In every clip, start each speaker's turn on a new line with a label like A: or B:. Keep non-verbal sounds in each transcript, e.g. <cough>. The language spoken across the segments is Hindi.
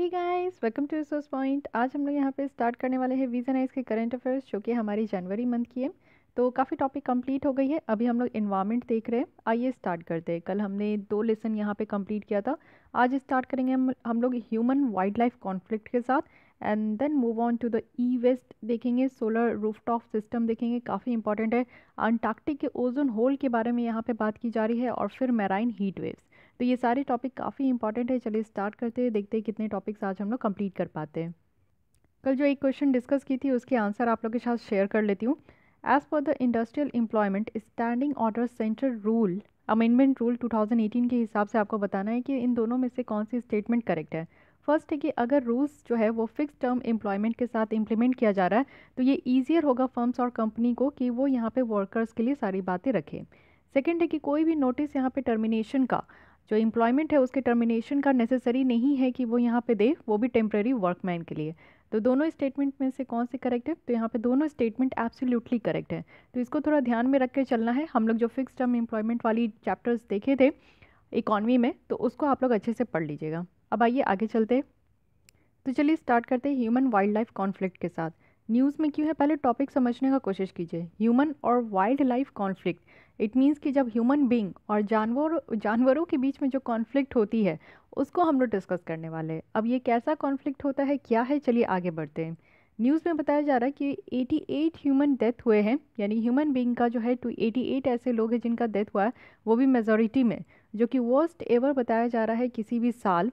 A: He guys welcome to resource point आज हम लोग यहाँ पे स्टार्ट करने वाले हैं वीज़न आइज के करंट अफेयर्स जो कि हमारी जनवरी मंथ की है तो काफ़ी टॉपिक कंप्लीट हो गई है अभी हम लोग इन्वायरमेंट देख रहे हैं आइए स्टार्ट करते हैं कल हमने दो लेसन यहाँ पे कंप्लीट किया था आज स्टार्ट करेंगे हम हम लोग ह्यूमन वाइल्ड लाइफ कॉन्फ्लिक्ट के साथ and then move on to the e waste देखेंगे सोलर रूफ टॉप सिस्टम देखेंगे काफ़ी इंपॉर्टेंट है अंटार्कटिक के ओजोन होल के बारे में यहाँ पे बात की जा रही है और फिर मैराइन हीट वेव्स तो ये सारे टॉपिक काफ़ी इंपॉर्टेंट है चलिए स्टार्ट करते हैं देखते हैं कितने टॉपिक्स आज हम लोग कंप्लीट कर पाते हैं कल जो एक क्वेश्चन डिस्कस की थी उसके आंसर आप लोग के साथ शेयर कर लेती हूँ as per the industrial employment standing order centre rule amendment rule 2018 के हिसाब से आपको बताना है कि इन दोनों में से कौन सी स्टेटमेंट करेक्ट है फर्स्ट है कि अगर रूल्स जो है वो फिक्स टर्म एम्प्लॉयमेंट के साथ इम्प्लीमेंट किया जा रहा है तो ये ईजियर होगा फर्म्स और कंपनी को कि वो यहाँ पे वर्कर्स के लिए सारी बातें रखें सेकेंड है कि कोई भी नोटिस यहाँ पे टर्मिनेशन का जो एम्प्लॉयमेंट है उसके टर्मिनेशन का नेसेसरी नहीं है कि वो यहाँ पे दे वो भी टेम्प्रेरी वर्कमैन के लिए तो दोनों स्टेटमेंट में से कौन से करेक्ट है तो यहाँ पे दोनों स्टेटमेंट एब्सोल्युटली करेक्ट है तो इसको थोड़ा ध्यान में रख के चलना है हम लोग जो फिक्स टर्म एम्प्लॉयमेंट वाली चैप्टर्स देखे थे इकॉनमी में तो उसको आप लोग अच्छे से पढ़ लीजिएगा अब आइए आगे चलते तो चलिए स्टार्ट करते हैं ह्यूमन वाइल्ड लाइफ कॉन्फ्लिक्ट के साथ न्यूज़ में क्यों है पहले टॉपिक समझने का कोशिश कीजिए ह्यूमन और wildlife conflict it means कि जब ह्यूमन बींग और जानवर जानवरों के बीच में जो कॉन्फ्लिक्ट होती है उसको हम लोग डिस्कस करने वाले हैं अब ये कैसा कॉन्फ्लिक्ट होता है क्या है चलिए आगे बढ़ते हैं न्यूज़ में बताया जा रहा है कि 88 ह्यूमन डेथ हुए हैं यानी ह्यूमन बींग का जो है टू एटी ऐसे लोग हैं जिनका डेथ हुआ है वो भी मेजोरिटी में जो कि वर्स्ट एवर बताया जा रहा है किसी भी साल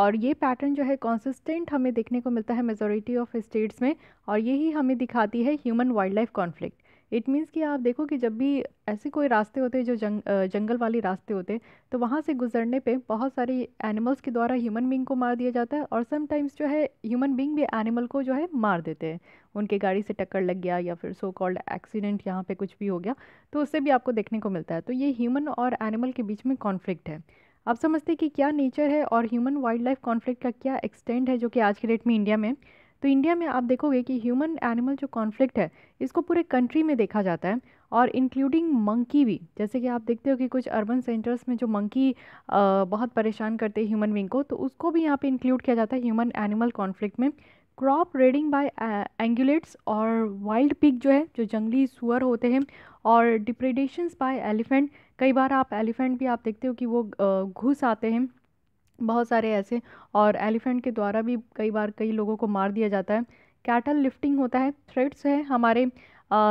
A: और ये पैटर्न जो है कॉन्सिस्टेंट हमें देखने को मिलता है मेजोरिटी ऑफ स्टेट्स में और यही हमें दिखाती है human wildlife conflict it means कि आप देखो कि जब भी ऐसे कोई रास्ते होते हैं जो जंग जंगल वाले रास्ते होते हैं तो वहाँ से गुजरने पे बहुत सारे एनिमल्स के द्वारा ह्यूमन बींग को मार दिया जाता है और समटाइम्स जो है ह्यूमन बींग भी एनिमल को जो है मार देते हैं उनके गाड़ी से टक्कर लग गया या फिर सो कॉल्ड एक्सीडेंट यहाँ पर कुछ भी हो गया तो उससे भी आपको देखने को मिलता है तो ये ह्यूमन और एनिमल के बीच में कॉन्फ्लिक्ट है आप समझते हैं कि क्या नेचर है और ह्यूमन वाइल्ड लाइफ कॉन्फ्लिक्ट का क्या एक्सटेंड है जो कि आज के डेट में इंडिया में तो इंडिया में आप देखोगे कि ह्यूमन एनिमल जो कॉन्फ्लिक्ट है इसको पूरे कंट्री में देखा जाता है और इंक्लूडिंग मंकी भी जैसे कि आप देखते हो कि कुछ अर्बन सेंटर्स में जो मंकी बहुत परेशान करते हैं ह्यूमन विंग को तो उसको भी यहाँ पे इंक्लूड किया जाता है ह्यूमन एनिमल कॉन्फ्लिक्ट में क्रॉप रेडिंग बाय एंगुलेट्स और वाइल्ड पिक जो है जो जंगली सुअर होते हैं और डिप्रेडेशंस बाय एलिफेंट कई बार आप एलिफेंट भी आप देखते हो कि वो घुस आते हैं बहुत सारे ऐसे और एलिफेंट के द्वारा भी कई बार कई लोगों को मार दिया जाता है कैटल लिफ्टिंग होता है थ्रेड्स है हमारे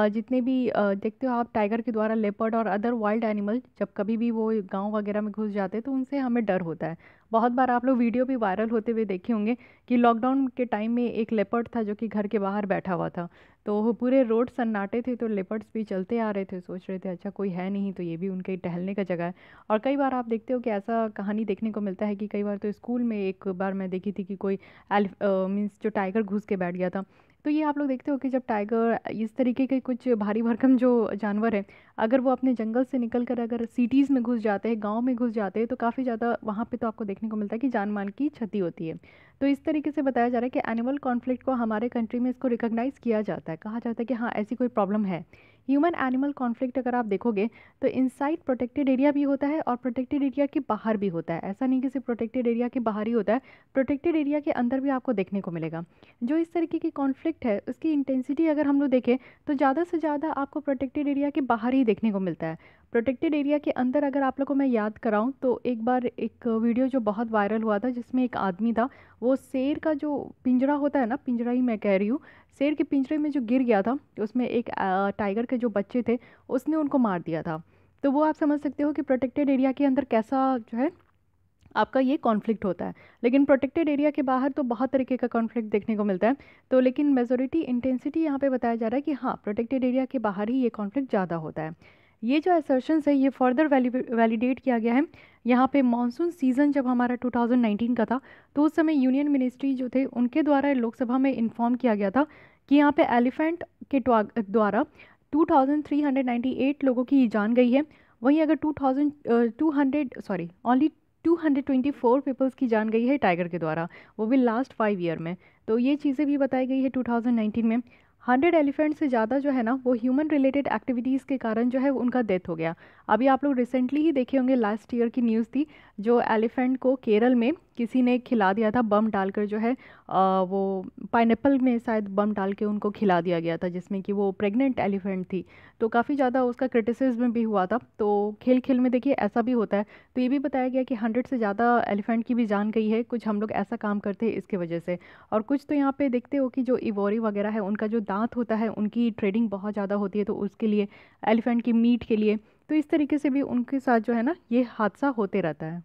A: जितने भी देखते हो आप टाइगर के द्वारा लेपर्ड और अदर वाइल्ड एनिमल जब कभी भी वो गांव वगैरह में घुस जाते हैं तो उनसे हमें डर होता है बहुत बार आप लोग वीडियो भी वायरल होते हुए देखे होंगे कि लॉकडाउन के टाइम में एक लेपर्ड था जो कि घर के बाहर बैठा हुआ था तो वो पूरे रोड सन्नाटे थे तो लेपर्ड्स भी चलते आ रहे थे सोच रहे थे अच्छा कोई है नहीं तो ये भी उनके टहलने का जगह है और कई बार आप देखते हो कि ऐसा कहानी देखने को मिलता है कि कई बार तो स्कूल में एक बार मैं देखी थी कि कोई मीन्स जो टाइगर घुस के बैठ गया था तो ये आप लोग देखते हो कि जब टाइगर इस तरीके के कुछ भारी भरकम जो जानवर है अगर वो अपने जंगल से निकल कर अगर सिटीज़ में घुस जाते हैं गाँव में घुस जाते हैं तो काफ़ी ज़्यादा वहाँ पर तो आपको देखने को मिलता है कि जान माल की क्षति होती है तो इस तरीके से बताया जा रहा है कि एनिमल कॉन्फ्लिक्ट को हमारे कंट्री में इसको रिकोगनाइज़ किया जाता है कहा जाता है कि हाँ ऐसी कोई प्रॉब्लम है ह्यूमन एनिमल कॉन्फ्लिक्ट अगर आप देखोगे तो इनसाइड प्रोटेक्टेड एरिया भी होता है और प्रोटेक्टेड एरिया के बाहर भी होता है ऐसा नहीं कि सिर्फ प्रोटेक्टेड एरिया के बाहर ही होता है प्रोटेक्टेड एरिया के अंदर भी आपको देखने को मिलेगा जो इस तरीके की कॉन्फ्लिक्ट है उसकी इंटेंसिटी अगर हम लोग देखें तो ज़्यादा से ज़्यादा आपको प्रोटेक्टेड एरिया के बाहर ही देखने को मिलता है प्रोटेक्टेड एरिया के अंदर अगर आप लोग को मैं याद कराऊं तो एक बार एक वीडियो जो बहुत वायरल हुआ था जिसमें एक आदमी था वो शेर का जो पिंजरा होता है ना पिंजरा ही मैं कह रही हूँ शेर के पिंजरे में जो गिर गया था उसमें एक टाइगर के जो बच्चे थे उसने उनको मार दिया था तो वो आप समझ सकते हो कि प्रोटेक्टेड एरिया के अंदर कैसा जो है आपका ये कॉन्फ्लिक्ट होता है लेकिन प्रोटेक्टेड एरिया के बाहर तो बहुत तरीके का कॉन्फ्लिक्ट देखने को मिलता है तो लेकिन मेजोरिटी इंटेंसिटी यहाँ पे बताया जा रहा है कि हाँ प्रोटेक्टेड एरिया के बाहर ही ये कॉन्फ्लिक्ट ज़्यादा होता है ये जो एसर्शन है ये फर्दर वैलिडेट किया गया है यहाँ पे मानसून सीज़न जब हमारा 2019 का था तो उस समय यूनियन मिनिस्ट्री जो थे उनके द्वारा लोकसभा में इन्फॉर्म किया गया था कि यहाँ पे एलिफेंट के द्वारा 2,398 लोगों की जान गई है वहीं अगर 2,200 सॉरी ओनली 224 पीपल्स की जान गई है टाइगर के द्वारा वो भी लास्ट फाइव ईयर में तो ये चीज़ें भी बताई गई है 2019 में 100 एलिफेंट से ज़्यादा जो है ना वो ह्यूमन रिलेटेड एक्टिविटीज़ के कारण जो है उनका डेथ हो गया अभी आप लोग रिसेंटली ही देखे होंगे लास्ट ईयर की न्यूज़ थी जो एलिफेंट को केरल में किसी ने खिला दिया था बम डालकर जो है आ, वो पाइनएप्पल में शायद बम डाल के उनको खिला दिया गया था जिसमें कि वो प्रेग्नेंट एलिफेंट थी तो काफ़ी ज़्यादा उसका क्रिटिसिज्म भी हुआ था तो खेल खेल में देखिए ऐसा भी होता है तो ये भी बताया गया कि हंड्रेड से ज़्यादा एलिफेंट की भी जान गई है कुछ हम लोग ऐसा काम करते हैं इसके वजह से और कुछ तो यहाँ पर देखते हो कि जो इवोरी वगैरह है उनका जो दांत होता है उनकी ट्रेडिंग बहुत ज़्यादा होती है तो उसके लिए एलिफेंट की मीट के लिए तो इस तरीके से भी उनके साथ जो है ना ये हादसा होते रहता है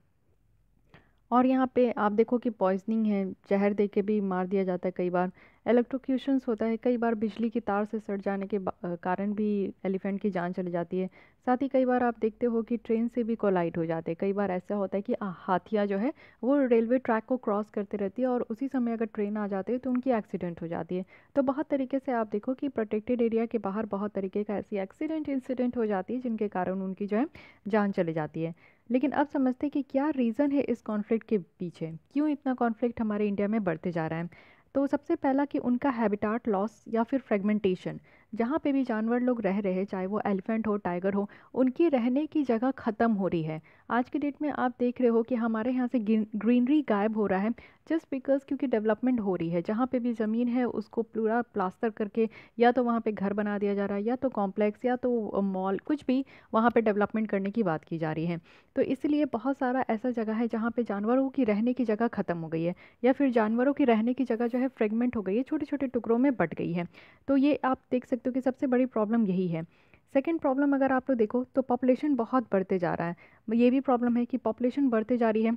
A: और यहाँ पे आप देखो कि पॉइजनिंग है जहर दे के भी मार दिया जाता है कई बार एलेक्ट्रोक्यूशंस होता है कई बार बिजली की तार से सट जाने के कारण भी एलिफेंट की जान चली जाती है साथ ही कई बार आप देखते हो कि ट्रेन से भी कोलाइट हो जाते हैं कई बार ऐसा होता है कि हाथिया जो है वो रेलवे ट्रैक को क्रॉस करते रहती है और उसी समय अगर ट्रेन आ जाती है तो उनकी एक्सीडेंट हो जाती है तो बहुत तरीके से आप देखो कि प्रोटेक्टेड एरिया के बाहर बहुत तरीके का ऐसी एक्सीडेंट इंसीडेंट हो जाती है जिनके कारण उनकी जो है जान चली जाती है लेकिन अब समझते हैं कि क्या रीज़न है इस कॉन्फ्लिक्ट के पीछे क्यों इतना कॉन्फ्लिक्ट हमारे इंडिया में बढ़ते जा रहा है तो सबसे पहला कि उनका हैबिटाट लॉस या फिर फ्रेगमेंटेशन जहाँ पे भी जानवर लोग रह रहे हैं चाहे वो एलिफेंट हो टाइगर हो उनकी रहने की जगह ख़त्म हो रही है आज के डेट में आप देख रहे हो कि हमारे यहाँ से ग्रीनरी गायब हो रहा है जस्ट बिकॉज क्योंकि डेवलपमेंट हो रही है जहाँ पे भी ज़मीन है उसको पूरा प्लास्टर करके या तो वहाँ पे घर बना दिया जा रहा है या तो कॉम्प्लेक्स या तो मॉल कुछ भी वहाँ पे डेवलपमेंट करने की बात की जा रही है तो इसलिए बहुत सारा ऐसा जगह है जहाँ पे जानवरों की रहने की जगह ख़त्म हो गई है या फिर जानवरों की रहने की जगह जो है फ्रेगमेंट हो गई है छोटे छोटे टुकड़ों में बट गई है तो ये आप देख सकते सकते हो कि सबसे बड़ी प्रॉब्लम यही है सेकेंड प्रॉब्लम अगर आप लोग देखो तो पॉपुलेशन बहुत बढ़ते जा रहा है ये भी प्रॉब्लम है कि पॉपुलेशन बढ़ते जा रही है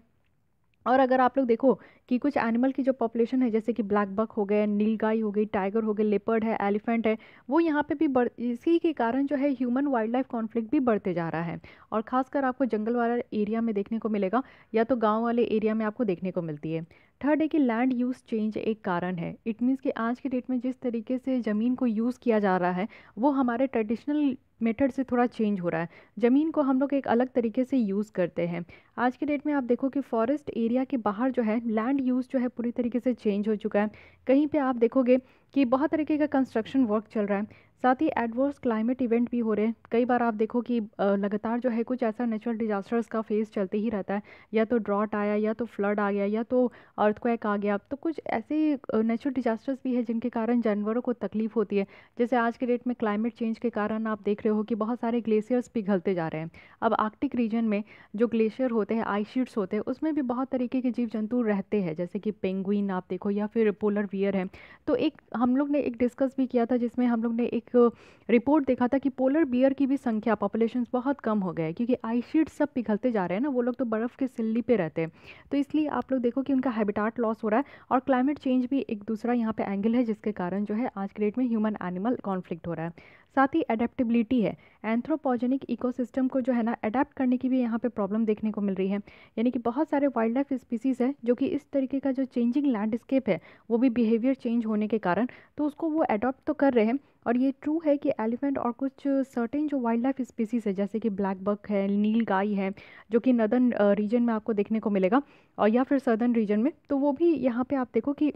A: और अगर आप लोग देखो कि कुछ एनिमल की जो पॉपुलेशन है जैसे कि ब्लैक बक हो गए नीलगाई हो गई टाइगर हो गए लेपर्ड है एलिफेंट है वो यहाँ पे भी बढ़ इसी के कारण जो है ह्यूमन वाइल्ड लाइफ कॉन्फ्लिक्ट भी बढ़ते जा रहा है और ख़ासकर आपको जंगल वाला एरिया में देखने को मिलेगा या तो गाँव वाले एरिया में आपको देखने को मिलती है थर्ड है कि लैंड यूज़ चेंज एक कारण है इट मीन्स कि आज के डेट में जिस तरीके से ज़मीन को यूज़ किया जा रहा है वो हमारे ट्रेडिशनल मेथड से थोड़ा चेंज हो रहा है ज़मीन को हम लोग एक अलग तरीके से यूज़ करते हैं आज के डेट में आप देखो कि फॉरेस्ट एरिया के बाहर जो है लैंड यूज़ जो है पूरी तरीके से चेंज हो चुका है कहीं पे आप देखोगे कि बहुत तरीके का कंस्ट्रक्शन वर्क चल रहा है साथ ही एडवर्स क्लाइमेट इवेंट भी हो रहे हैं कई बार आप देखो कि लगातार जो है कुछ ऐसा नेचुरल डिजास्टर्स का फेस चलते ही रहता है या तो ड्रॉट आया या तो फ्लड आ गया या तो अर्थक्वैक आ गया तो कुछ ऐसे नेचुरल डिजास्टर्स भी है जिनके कारण जानवरों को तकलीफ होती है जैसे आज के डेट में क्लाइमेट चेंज के कारण आप देख रहे हो कि बहुत सारे ग्लेशियर्स पिघलते जा रहे हैं अब आर्कटिक रीजन में जो ग्लेशियर होते हैं शीट्स होते हैं उसमें भी बहुत तरीके के जीव जंतु रहते हैं जैसे कि पेंगुइन आप देखो या फिर पोलर वियर है तो एक हम लोग ने एक डिस्कस भी किया था जिसमें हम लोग ने एक एक रिपोर्ट देखा था कि पोलर बियर की भी संख्या पॉपुलेशन बहुत कम हो गए क्योंकि आइस सब पिघलते जा रहे हैं ना वो लोग तो बर्फ़ के सिल्ली पे रहते हैं तो इसलिए आप लोग देखो कि उनका हैबिटाट लॉस हो रहा है और क्लाइमेट चेंज भी एक दूसरा यहाँ पे एंगल है जिसके कारण जो है आज के डेट में ह्यूमन एनिमल कॉन्फ्लिक्ट हो रहा है साथ ही अडेप्टिबिलिटी है एंथ्रोपोजेनिक इकोसिस्टम को जो है ना अडेप्ट करने की भी यहाँ पे प्रॉब्लम देखने को मिल रही है यानी कि बहुत सारे वाइल्ड लाइफ स्पीसीज़ है जो कि इस तरीके का जो चेंजिंग लैंडस्केप है वो भी बिहेवियर चेंज होने के कारण तो उसको वो अडोप्ट तो कर रहे हैं और ये ट्रू है कि एलिफेंट और कुछ सर्टेन जो वाइल्ड लाइफ स्पीसीज़ है जैसे कि ब्लैक बक है नील गाय है जो कि नदर्न रीजन में आपको देखने को मिलेगा और या फिर सदर्न रीजन में तो वो भी यहाँ पे आप देखो कि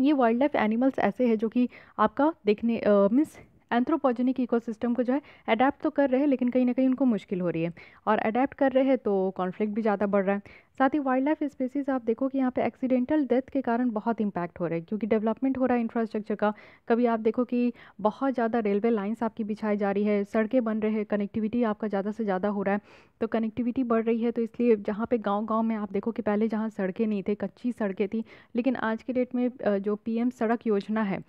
A: ये वाइल्ड लाइफ एनिमल्स ऐसे हैं जो कि आपका देखने मीन्स एंथ्रोपोजेनिक इकोसिस्टम को जो है अडेप्ट तो कर रहे हैं लेकिन कहीं ना कहीं उनको मुश्किल हो रही है और अडेप्ट कर रहे हैं तो कॉन्फ्लिक्ट भी ज़्यादा बढ़ रहा है साथ ही वाइल्ड लाइफ स्पेसिस आप देखो कि यहाँ पे एक्सीडेंटल डेथ के कारण बहुत इम्पैक्ट हो रहा है क्योंकि डेवलपमेंट हो रहा है इंफ्रास्ट्रक्चर का कभी आप देखो कि बहुत ज़्यादा रेलवे लाइन्स आपकी बिछाई जा रही है सड़कें बन रहे हैं कनेक्टिविटी आपका ज़्यादा से ज़्यादा हो रहा है तो कनेक्टिविटी बढ़ रही है तो इसलिए जहाँ पे गाँव गाँव में आप देखो कि पहले जहाँ सड़कें नहीं थे कच्ची सड़कें थी लेकिन आज के डेट में जो पी सड़क योजना है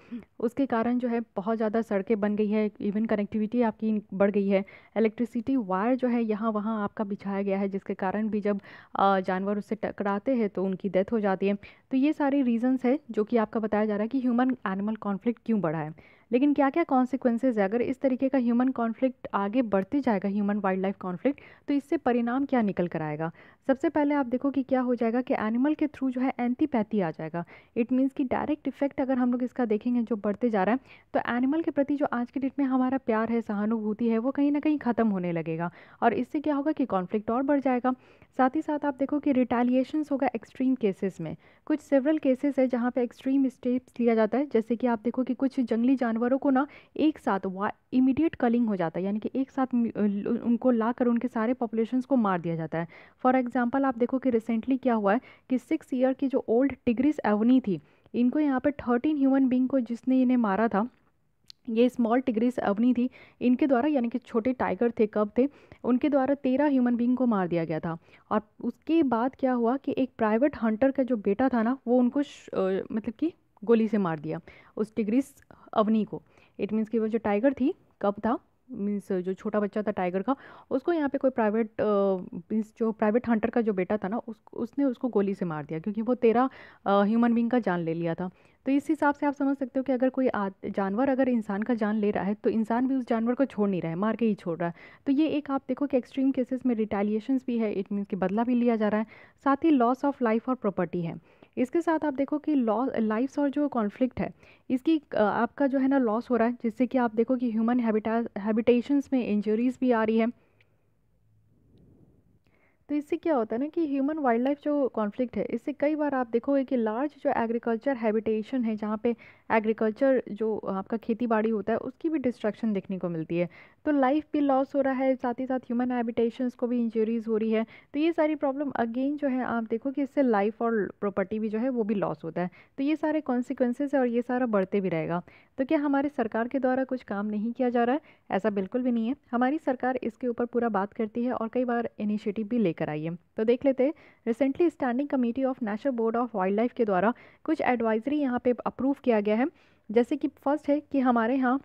A: उसके कारण जो है बहुत ज़्यादा सड़कें बन गई है इवन कनेक्टिविटी आपकी बढ़ गई है इलेक्ट्रिसिटी वायर जो है यहाँ वहाँ आपका बिछाया गया है जिसके कारण भी जब जान जानवर उससे टकराते हैं तो उनकी डेथ हो जाती है तो ये सारी रीजंस है जो कि आपका बताया जा रहा है कि ह्यूमन एनिमल कॉन्फ्लिक्ट क्यों बढ़ा है लेकिन क्या क्या कॉन्सिक्वेंसेज है अगर इस तरीके का ह्यूमन कॉन्फ्लिक्ट आगे बढ़ते जाएगा ह्यूमन वाइल्ड लाइफ कॉन्फ्लिक्ट तो इससे परिणाम क्या निकल कर आएगा सबसे पहले आप देखो कि क्या हो जाएगा कि एनिमल के थ्रू जो है एंटीपैथी आ जाएगा इट मीन्स कि डायरेक्ट इफेक्ट अगर हम लोग इसका देखेंगे जो बढ़ते जा रहा है तो एनिमल के प्रति जो आज के डेट में हमारा प्यार है सहानुभूति है वो कहीं ना कहीं ख़त्म होने लगेगा और इससे क्या होगा कि कॉन्फ्लिक्ट और बढ़ जाएगा साथ ही साथ आप देखो कि रिटेलिएशन होगा एक्सट्रीम केसेस में कुछ सेवरल केसेस है जहाँ पे एक्सट्रीम स्टेप्स लिया जाता है जैसे कि आप देखो कि कुछ जंगली जानवर जानवरों को ना एक साथ वा इमीडिएट कलिंग हो जाता है यानी कि एक साथ उनको ला कर उनके सारे पॉपुलेशन को मार दिया जाता है फॉर एग्जाम्पल आप देखो कि रिसेंटली क्या हुआ है कि सिक्स ईयर की जो ओल्ड टिग्रिस एवनी थी इनको यहाँ पर थर्टीन ह्यूमन बींग को जिसने इन्हें मारा था ये स्मॉल टिग्रिस अवनी थी इनके द्वारा यानी कि छोटे टाइगर थे कब थे उनके द्वारा तेरह ह्यूमन बींग को मार दिया गया था और उसके बाद क्या हुआ कि एक प्राइवेट हंटर का जो बेटा था ना वो उनको मतलब कि गोली से मार दिया उस टिग्रिस अवनी को इट मीन्स कि वो जो टाइगर थी कब था मीन्स जो छोटा बच्चा था टाइगर का उसको यहाँ पे कोई प्राइवेट मीन्स जो प्राइवेट हंटर का जो बेटा था ना उस उसने उसको गोली से मार दिया क्योंकि वो तेरा ह्यूमन बींग का जान ले लिया था तो इस हिसाब से आप समझ सकते हो कि अगर कोई जानवर अगर इंसान का जान ले रहा है तो इंसान भी उस जानवर को छोड़ नहीं रहा है मार के ही छोड़ रहा है तो ये एक आप देखो कि एक्सट्रीम केसेस में रिटेलिएशन भी है इट मीन्स कि बदला भी लिया जा रहा है साथ ही लॉस ऑफ लाइफ और प्रॉपर्टी है इसके साथ आप देखो कि लॉस लाइफ्स और जो कॉन्फ्लिक्ट है इसकी आपका जो है ना लॉस हो रहा है जिससे कि आप देखो कि ह्यूमन हैबिटा हैबिटेशंस में इंजरीज़ भी आ रही है तो इससे क्या होता है ना कि ह्यूमन वाइल्ड लाइफ जो कॉन्फ्लिक्ट है इससे कई बार आप देखोगे कि लार्ज जो एग्रीकल्चर हैबिटेशन है जहाँ पे एग्रीकल्चर जो आपका खेती बाड़ी होता है उसकी भी डिस्ट्रक्शन देखने को मिलती है तो लाइफ भी लॉस हो रहा है साथ ही साथ ह्यूमन हैबिटेशंस को भी इंजरीज हो रही है तो ये सारी प्रॉब्लम अगेन जो है आप देखो कि इससे लाइफ और प्रॉपर्टी भी जो है वो भी लॉस होता है तो ये सारे कॉन्सिक्वेंसेज और ये सारा बढ़ते भी रहेगा तो क्या हमारे सरकार के द्वारा कुछ काम नहीं किया जा रहा है ऐसा बिल्कुल भी नहीं है हमारी सरकार इसके ऊपर पूरा बात करती है और कई बार इनिशिएटिव भी लेकर है तो देख लेते हैं recently standing committee of national board of wildlife के द्वारा कुछ एडवाइजरी यहाँ पे अप्रूव किया गया है जैसे कि फर्स्ट है कि हमारे यहाँ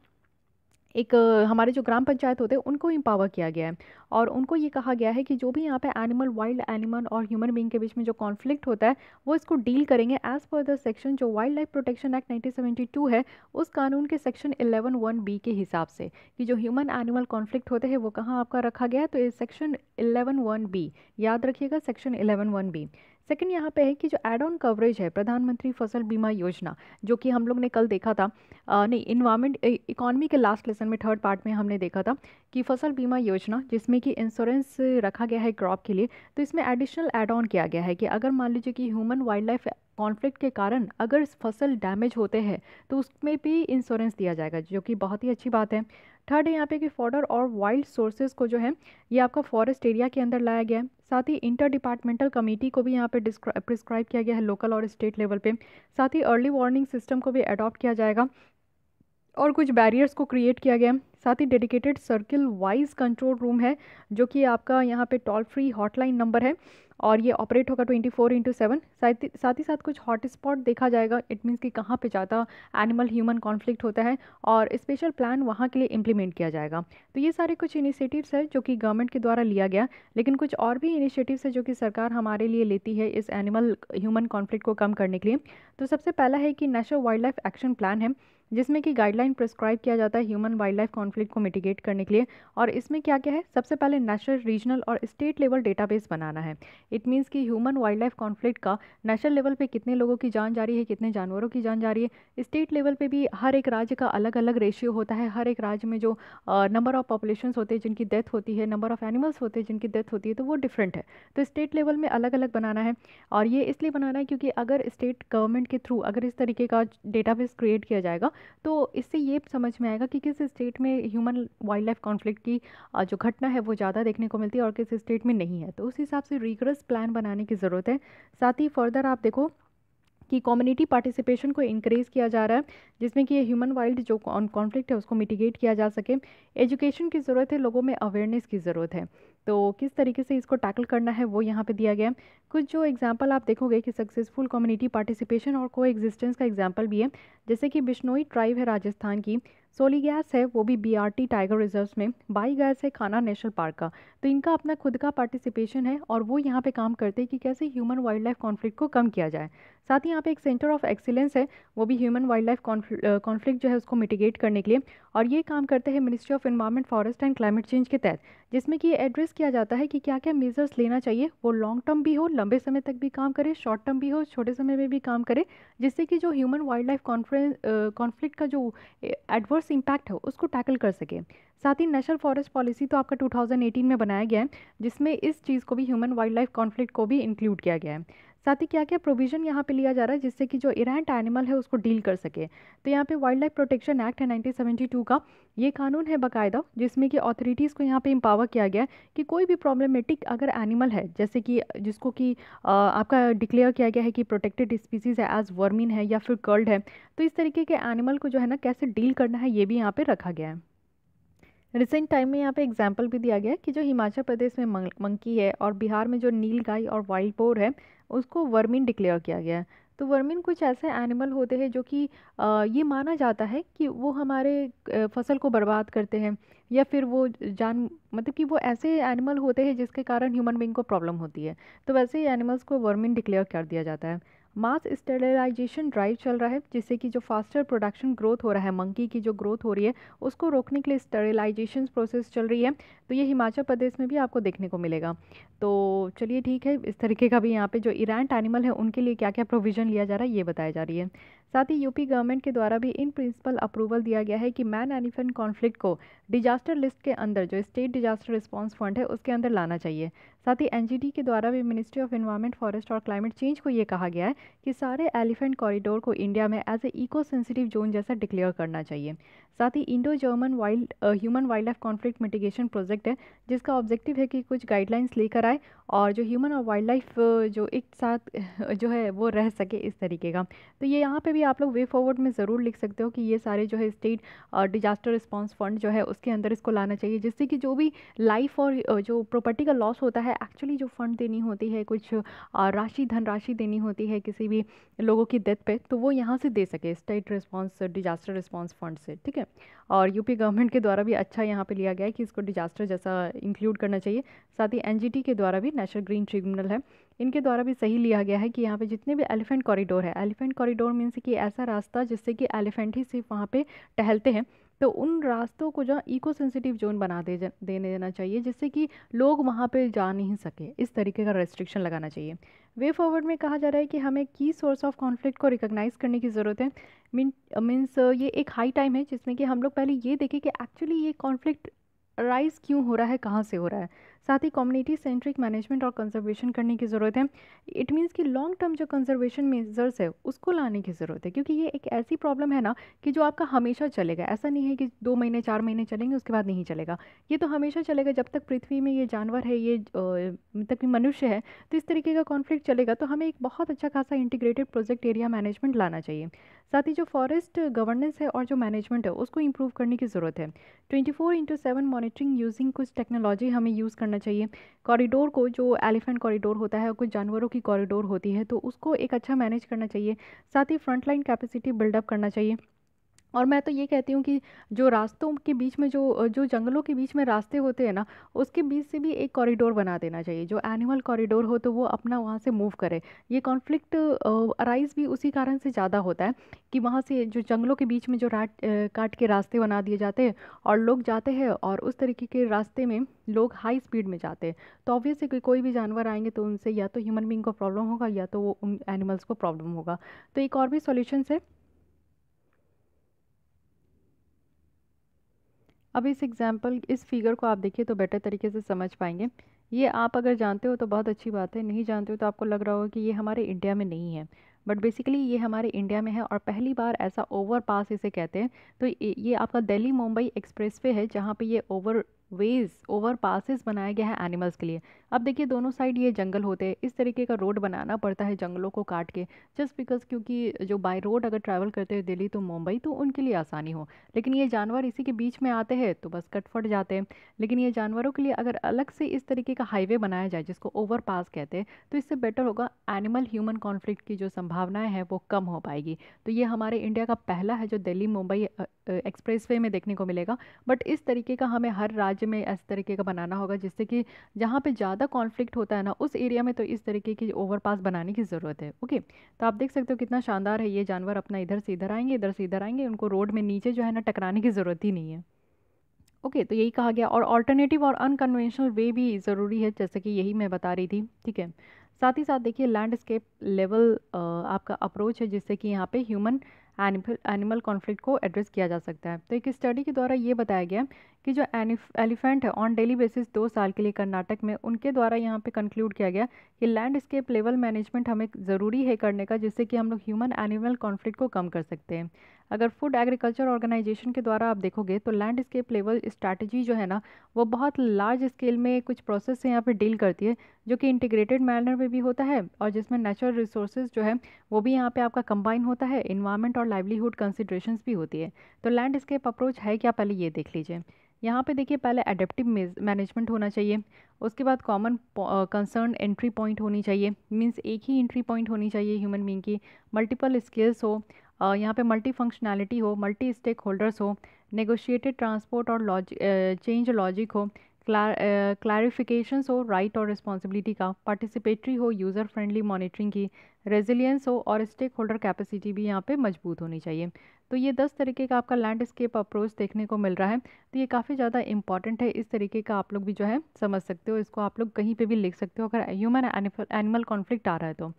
A: एक हमारे जो ग्राम पंचायत होते हैं उनको इम्पावर किया गया है और उनको ये कहा गया है कि जो भी यहाँ पे एनिमल वाइल्ड एनिमल और ह्यूमन बींग के बीच में जो कॉन्फ्लिक्ट होता है वो इसको डील करेंगे एज़ पर द सेक्शन जो वाइल्ड लाइफ प्रोटेक्शन एक्ट 1972 है उस कानून के सेक्शन एलेवन वन बी के हिसाब से कि जो ह्यूमन एनिमल कॉन्फ्लिक्ट होते हैं वो कहाँ आपका रखा गया है तो ये सेक्शन एलेवन वन बी याद रखिएगा section eleven one B second यहाँ पे है कि जो एड ऑन कवरेज है प्रधानमंत्री फसल बीमा योजना जो कि हम लोग ने कल देखा था आ, नहीं इन्वायरमेंट इकोनॉमी के लास्ट लेसन में थर्ड पार्ट में हमने देखा था कि फसल बीमा योजना जिसमें कि इंश्योरेंस रखा गया है क्रॉप के लिए तो इसमें एडिशनल एड ऑन किया गया है कि अगर मान लीजिए कि ह्यूमन वाइल्ड लाइफ कॉन्फ्लिक्ट के कारण अगर फसल डैमेज होते हैं तो उसमें भी इंश्योरेंस दिया जाएगा जो कि बहुत ही अच्छी बात है थर्ड है यहाँ पे कि फॉर्डर और वाइल्ड सोर्सेज को जो है ये आपका फॉरेस्ट एरिया के अंदर लाया गया है साथ ही इंटर डिपार्टमेंटल कमेटी को भी यहाँ पे प्रिस्क्राइब किया गया है लोकल और स्टेट लेवल पे साथ ही अर्ली वार्निंग सिस्टम को भी अडॉप्ट किया जाएगा और कुछ बैरियर्स को क्रिएट किया गया है साथ ही dedicated circle wise control room है जो कि आपका यहाँ पे टोल फ्री हॉटलाइन नंबर है और ये ऑपरेट होगा ट्वेंटी फोर इंटू सेवन साथ ही साथ कुछ हॉटस्पॉट देखा जाएगा इट मीन्स कि कहाँ पे ज़्यादा एनिमल ह्यूमन कॉन्फ्लिक्ट होता है और स्पेशल प्लान वहाँ के लिए इम्प्लीमेंट किया जाएगा तो ये सारे कुछ इनिशिएटिव्स है जो कि गवर्नमेंट के द्वारा लिया गया लेकिन कुछ और भी इनिशिएटिव्स है जो कि सरकार हमारे लिए लेती है इस एनिमल ह्यूमन कॉन्फ्लिक्ट को कम करने के लिए तो सबसे पहला है कि national wildlife action plan है जिसमें कि गाइडलाइन प्रिस्क्राइब किया जाता है ह्यूमन वाइल्ड लाइफ कॉन्फ्लिक्ट को मिटिगेट करने के लिए और इसमें क्या क्या है सबसे पहले नेशनल रीजनल और स्टेट लेवल डेटाबेस बनाना है इट मीन्स कि ह्यूमन वाइल्ड लाइफ कॉन्फ्लिक्ट का नेशनल लेवल पर कितने लोगों की जान जा रही है कितने जानवरों की जान जा रही है स्टेट लेवल पर भी हर एक राज्य का अलग अलग रेशियो होता है हर एक राज्य में जो नंबर ऑफ़ पॉपुलेशन होते हैं जिनकी डेथ होती है नंबर ऑफ़ एनिमल्स होते हैं जिनकी डेथ होती है तो वो डिफरेंट है तो स्टेट लेवल में अलग अलग बनाना है और ये इसलिए बनाना है क्योंकि अगर स्टेट गवर्नमेंट के थ्रू अगर इस तरीके का डेटाबेस क्रिएट किया जाएगा तो इससे ये समझ में आएगा कि किस स्टेट में ह्यूमन वाइल्ड लाइफ कॉन्फ्लिक्ट की जो घटना है वो ज़्यादा देखने को मिलती है और किस स्टेट में नहीं है तो उस हिसाब से रिगरस प्लान बनाने की ज़रूरत है साथ ही फर्दर आप देखो कि कम्युनिटी पार्टिसिपेशन को इंक्रीज़ किया जा रहा है जिसमें कि ह्यूमन वाइल्ड जो कॉन्फ्लिक्ट है उसको मिटिगेट किया जा सके एजुकेशन की ज़रूरत है लोगों में अवेयरनेस की ज़रूरत है तो किस तरीके से इसको टैकल करना है वो यहाँ पे दिया गया है कुछ जो एग्जांपल आप देखोगे कि सक्सेसफुल कम्युनिटी पार्टिसिपेशन और को एग्जिस्टेंस का एग्जांपल भी है जैसे कि बिश्नोई ट्राइब है राजस्थान की सोली गैस है वो भी बीआरटी टाइगर रिजर्व्स में बाई गैस है खाना नेशनल पार्क का तो इनका अपना खुद का पार्टिसिपेशन है और वो यहाँ पे काम करते हैं कि कैसे ह्यूमन वाइल्ड लाइफ कॉन्फ्लिक्ट को कम किया जाए साथ ही यहाँ पे एक सेंटर ऑफ एक्सीलेंस है वो भी ह्यूमन वाइल्ड लाइफ कॉन्फ्लिक्ट जो है उसको मिटिगेट करने के लिए और ये काम करते हैं ministry of environment forest and climate change के तहत जिसमें कि एड्रेस किया जाता है कि क्या क्या मेजर्स लेना चाहिए वो लॉन्ग टर्म भी हो लंबे समय तक भी काम करे शॉर्ट टर्म भी हो छोटे समय में भी काम करे जिससे कि जो ह्यूमन वाइल्ड लाइफ कॉन्फ्लिक्ट का जो एडवर्स टैक्स इम्पैक्ट है उसको टैकल कर सके साथ ही नेशनल फॉरेस्ट पॉलिसी तो आपका 2018 में बनाया गया है जिसमें इस चीज़ को भी ह्यूमन वाइल्ड लाइफ कॉन्फ्लिक्ट को भी इंक्लूड किया गया है साथ ही क्या क्या प्रोविज़न यहाँ पे लिया जा रहा है जिससे कि जो इरेंट एनिमल है उसको डील कर सके तो यहाँ पे वाइल्ड लाइफ प्रोटेक्शन एक्ट है 1972 का ये कानून है बाकायदा जिसमें कि अथॉरिटीज़ को यहाँ पे इम्पावर किया गया है कि कोई भी प्रॉब्लमेटिक अगर एनिमल है जैसे कि जिसको कि आपका डिक्लेयर किया गया है कि प्रोटेक्टेड स्पीसीज़ है एज वर्मिन है या फिर कर्ल्ड है तो इस तरीके के एनिमल को जो है ना कैसे डील करना है ये भी यहाँ पर रखा गया है रिसेंट टाइम में यहाँ पे एग्जाम्पल भी दिया गया है कि जो हिमाचल प्रदेश में मंकी है और बिहार में जो नील गाय और वाइल्ड बोर है उसको वर्मिन डिक्लेयर किया गया है तो वर्मिन कुछ ऐसे एनिमल होते हैं जो कि ये माना जाता है कि वो हमारे फसल को बर्बाद करते हैं या फिर वो जान मतलब कि वो ऐसे एनिमल होते हैं जिसके कारण ह्यूमन बींग को प्रॉब्लम होती है तो वैसे ही एनिमल्स को वर्मिन डिक्लेयर कर दिया जाता है मास स्टेरलाइजेशन ड्राइव चल रहा है जिससे कि जो फास्टर प्रोडक्शन ग्रोथ हो रहा है मंकी की जो ग्रोथ हो रही है उसको रोकने के लिए स्टेरलाइजेशन प्रोसेस चल रही है तो ये हिमाचल प्रदेश में भी आपको देखने को मिलेगा तो चलिए ठीक है इस तरीके का भी यहाँ पे जो इरांट एनिमल है उनके लिए क्या क्या प्रोविज़न लिया जा रहा है ये बताया जा रही है साथ ही यूपी गवर्नमेंट के द्वारा भी इन प्रिंसिपल अप्रूवल दिया गया है कि मैन एलिफेंट कॉन्फ्लिक्ट को डिजास्टर लिस्ट के अंदर जो स्टेट डिजास्टर रिस्पॉन्स फंड है उसके अंदर लाना चाहिए साथ ही एनजीडी के द्वारा भी मिनिस्ट्री ऑफ इन्वायरमेंट फॉरेस्ट और क्लाइमेट चेंज को ये कहा गया है कि सारे एलिफेंट कॉरिडोर को इंडिया में as a eco sensitive zone जैसा डिक्लेयर करना चाहिए साथ ही Indo German wild human wildlife conflict mitigation project है जिसका ऑब्जेक्टिव है कि कुछ गाइडलाइंस लेकर आए और जो ह्यूमन और वाइल्ड लाइफ uh, जो एक साथ <laughs> जो है वो रह सके इस तरीके का तो ये यहाँ पे भी आप लोग वे फॉरवर्ड में ज़रूर लिख सकते हो कि ये सारे जो है स्टेट डिजास्टर रिस्पॉन्स फंड जो है उसके अंदर इसको लाना चाहिए जिससे कि जो भी लाइफ और uh, जो प्रॉपर्टी का लॉस होता है एक्चुअली जो फंड देनी होती है कुछ uh, राशि धनराशि देनी होती है किसी भी लोगों की डेथ पे तो वो यहाँ से दे सके state response disaster response fund से ठीक है और यूपी गवर्नमेंट के द्वारा भी अच्छा यहाँ पे लिया गया है कि इसको डिजास्टर जैसा इंक्लूड करना चाहिए साथ ही एनजीटी के द्वारा भी नेशनल ग्रीन ट्रिब्यूनल है इनके द्वारा भी सही लिया गया है कि यहाँ पे जितने भी एलिफेंट कॉरिडोर है एलिफेंट कॉरिडोर मीन्स कि ऐसा रास्ता जिससे कि एलिफेंट ही सिर्फ वहाँ पर टहलते हैं तो उन रास्तों को जो इको सेंसिटिव जोन बना दे देने देना चाहिए जिससे कि लोग वहाँ पर जा नहीं सके इस तरीके का रेस्ट्रिक्शन लगाना चाहिए वे फॉरवर्ड में कहा जा रहा है कि हमें की सोर्स ऑफ कॉन्फ्लिक्ट को रिकॉग्नाइज करने की ज़रूरत है मीन मीन्स ये एक हाई टाइम है जिसमें कि हम लोग पहले ये देखें कि एक्चुअली ये कॉन्फ्लिक्ट राइज़ क्यों हो रहा है कहाँ से हो रहा है साथ ही कम्युनिटी सेंट्रिक मैनेजमेंट और कंजर्वेशन करने की ज़रूरत है इट मीन्स कि लॉन्ग टर्म जो कंजर्वेशन मेजर्स है उसको लाने की ज़रूरत है क्योंकि ये एक ऐसी प्रॉब्लम है ना कि जो आपका हमेशा चलेगा ऐसा नहीं है कि दो महीने चार महीने चलेंगे उसके बाद नहीं चलेगा ये तो हमेशा चलेगा जब तक पृथ्वी में ये जानवर है ये तक मनुष्य है तो इस तरीके का कॉन्फ्लिक्ट चलेगा तो हमें एक बहुत अच्छा खासा इंटीग्रेटेड प्रोजेक्ट एरिया मैनेजमेंट लाना चाहिए साथ ही जो फॉरेस्ट गवर्नेंस है और जो मैनेजमेंट है उसको इम्प्रूव करने की ज़रूरत है twenty four into seven monitoring using कुछ टेक्नोलॉजी हमें यूज़ करना करना चाहिए कॉरिडोर को जो एलिफेंट कॉरिडोर होता है कुछ जानवरों की कॉरिडोर होती है तो उसको एक अच्छा मैनेज करना चाहिए साथ ही फ्रंट लाइन कैपेसिटी बिल्डअप करना चाहिए और मैं तो ये कहती हूँ कि जो रास्तों के बीच में जो जो जंगलों के बीच में रास्ते होते हैं ना उसके बीच से भी एक कॉरिडोर बना देना चाहिए जो एनिमल कॉरिडोर हो तो वो अपना वहाँ से मूव करे ये कॉन्फ्लिक्ट अराइज भी उसी कारण से ज़्यादा होता है कि वहाँ से जो जंगलों के बीच में जो राट काट के रास्ते बना दिए जाते हैं और लोग जाते हैं और उस तरीके के रास्ते में लोग हाई स्पीड में जाते हैं तो ऑब्वियस है कोई भी जानवर आएंगे तो उनसे या तो ह्यूमन बींग को प्रॉब्लम होगा या तो वो उन एनिमल्स को प्रॉब्लम होगा तो एक और भी सोल्यूशन है अब इस एग्ज़ाम्पल इस फिगर को आप देखिए तो बेटर तरीके से समझ पाएंगे ये आप अगर जानते हो तो बहुत अच्छी बात है नहीं जानते हो तो आपको लग रहा होगा कि ये हमारे इंडिया में नहीं है बट बेसिकली ये हमारे इंडिया में है और पहली बार ऐसा ओवर पास इसे कहते हैं तो ये आपका दिल्ली मुंबई एक्सप्रेस वे है जहाँ पे ये ओवर वेज ओवर पासिस बनाया गया है एनिमल्स के लिए अब देखिए दोनों साइड ये जंगल होते हैं इस तरीके का रोड बनाना पड़ता है जंगलों को काट के जस्ट बिकॉज क्योंकि जो बाय रोड अगर ट्रैवल करते हैं दिल्ली तो मुंबई तो उनके लिए आसानी हो लेकिन ये जानवर इसी के बीच में आते हैं तो बस कट फट जाते हैं लेकिन ये जानवरों के लिए अगर अलग से इस तरीके का हाईवे बनाया जाए जिसको ओवर पास कहते हैं तो इससे बेटर होगा एनिमल ह्यूमन कॉन्फ्लिक्ट की जो संभावनाएँ हैं वो कम हो पाएगी तो ये हमारे इंडिया का पहला है जो दिल्ली मुंबई एक्सप्रेस में देखने को मिलेगा बट इस तरीके का हमें हर राज्य राज्य में इस तरीके का बनाना होगा जिससे कि जहाँ पे ज़्यादा कॉन्फ्लिक्ट होता है ना उस एरिया में तो इस तरीके की ओवरपास बनाने की ज़रूरत है ओके तो आप देख सकते हो कितना शानदार है ये जानवर अपना इधर से इधर आएंगे इधर से इधर आएंगे उनको रोड में नीचे जो है ना टकराने की ज़रूरत ही नहीं है ओके okay, तो यही कहा गया और ऑल्टरनेटिव और अनकन्वेंशनल वे भी ज़रूरी है जैसे कि यही मैं बता रही थी ठीक है साथ ही साथ देखिए लैंडस्केप लेवल आपका अप्रोच है जिससे कि यहाँ पे ह्यूमन एनिमल एनिमल कॉन्फ्लिक्ट को एड्रेस किया जा सकता है तो एक स्टडी के द्वारा ये बताया गया कि जो एलिफेंट है ऑन डेली बेसिस दो साल के लिए कर्नाटक में उनके द्वारा यहाँ पे कंक्लूड किया गया कि लैंडस्केप लेवल मैनेजमेंट हमें ज़रूरी है करने का जिससे कि हम लोग ह्यूमन एनिमल कॉन्फ्लिक्ट को कम कर सकते हैं अगर फूड एग्रीकल्चर ऑर्गेनाइजेशन के द्वारा आप देखोगे तो लैंडस्केप लेवल स्ट्रैटेजी जो है ना वो बहुत लार्ज स्केल में कुछ प्रोसेस से यहाँ पे डील करती है जो कि इंटीग्रेटेड मैनर में भी होता है और जिसमें नेचुरल रिसोर्सेज जो है वो भी यहाँ पर आपका कंबाइन होता है इन्वायरमेंट और लाइवलीहुड कंसिड्रेशन भी होती है तो लैंडस्केप अप्रोच है क्या पहले ये देख लीजिए यहाँ पे देखिए पहले एडेप्टिव मैनेजमेंट होना चाहिए उसके बाद कॉमन कंसर्न एंट्री पॉइंट होनी चाहिए मींस एक ही एंट्री पॉइंट होनी चाहिए ह्यूमन बींग की मल्टीपल स्किल्स हो यहाँ पे मल्टी फंक्शनैलिटी हो मल्टी स्टेक होल्डर्स हो नेगोशिएटेड ट्रांसपोर्ट और लॉजिक चेंज लॉजिक हो क्लैरिफिकेशन हो राइट और रिस्पॉन्सिबिलिटी का पार्टिसिपेटरी हो यूज़र फ्रेंडली मॉनिटरिंग की रेजिलियंस हो और स्टेक होल्डर कैपेसिटी भी यहाँ पे मजबूत होनी चाहिए तो ये दस तरीके का आपका लैंडस्केप अप्रोच देखने को मिल रहा है तो ये काफ़ी ज़्यादा इंपॉर्टेंट है इस तरीके का आप लोग भी जो है समझ सकते हो इसको आप लोग कहीं पे भी लिख सकते हो अगर ह्यूमन एनिमल कॉन्फ्लिक्ट आ रहा है तो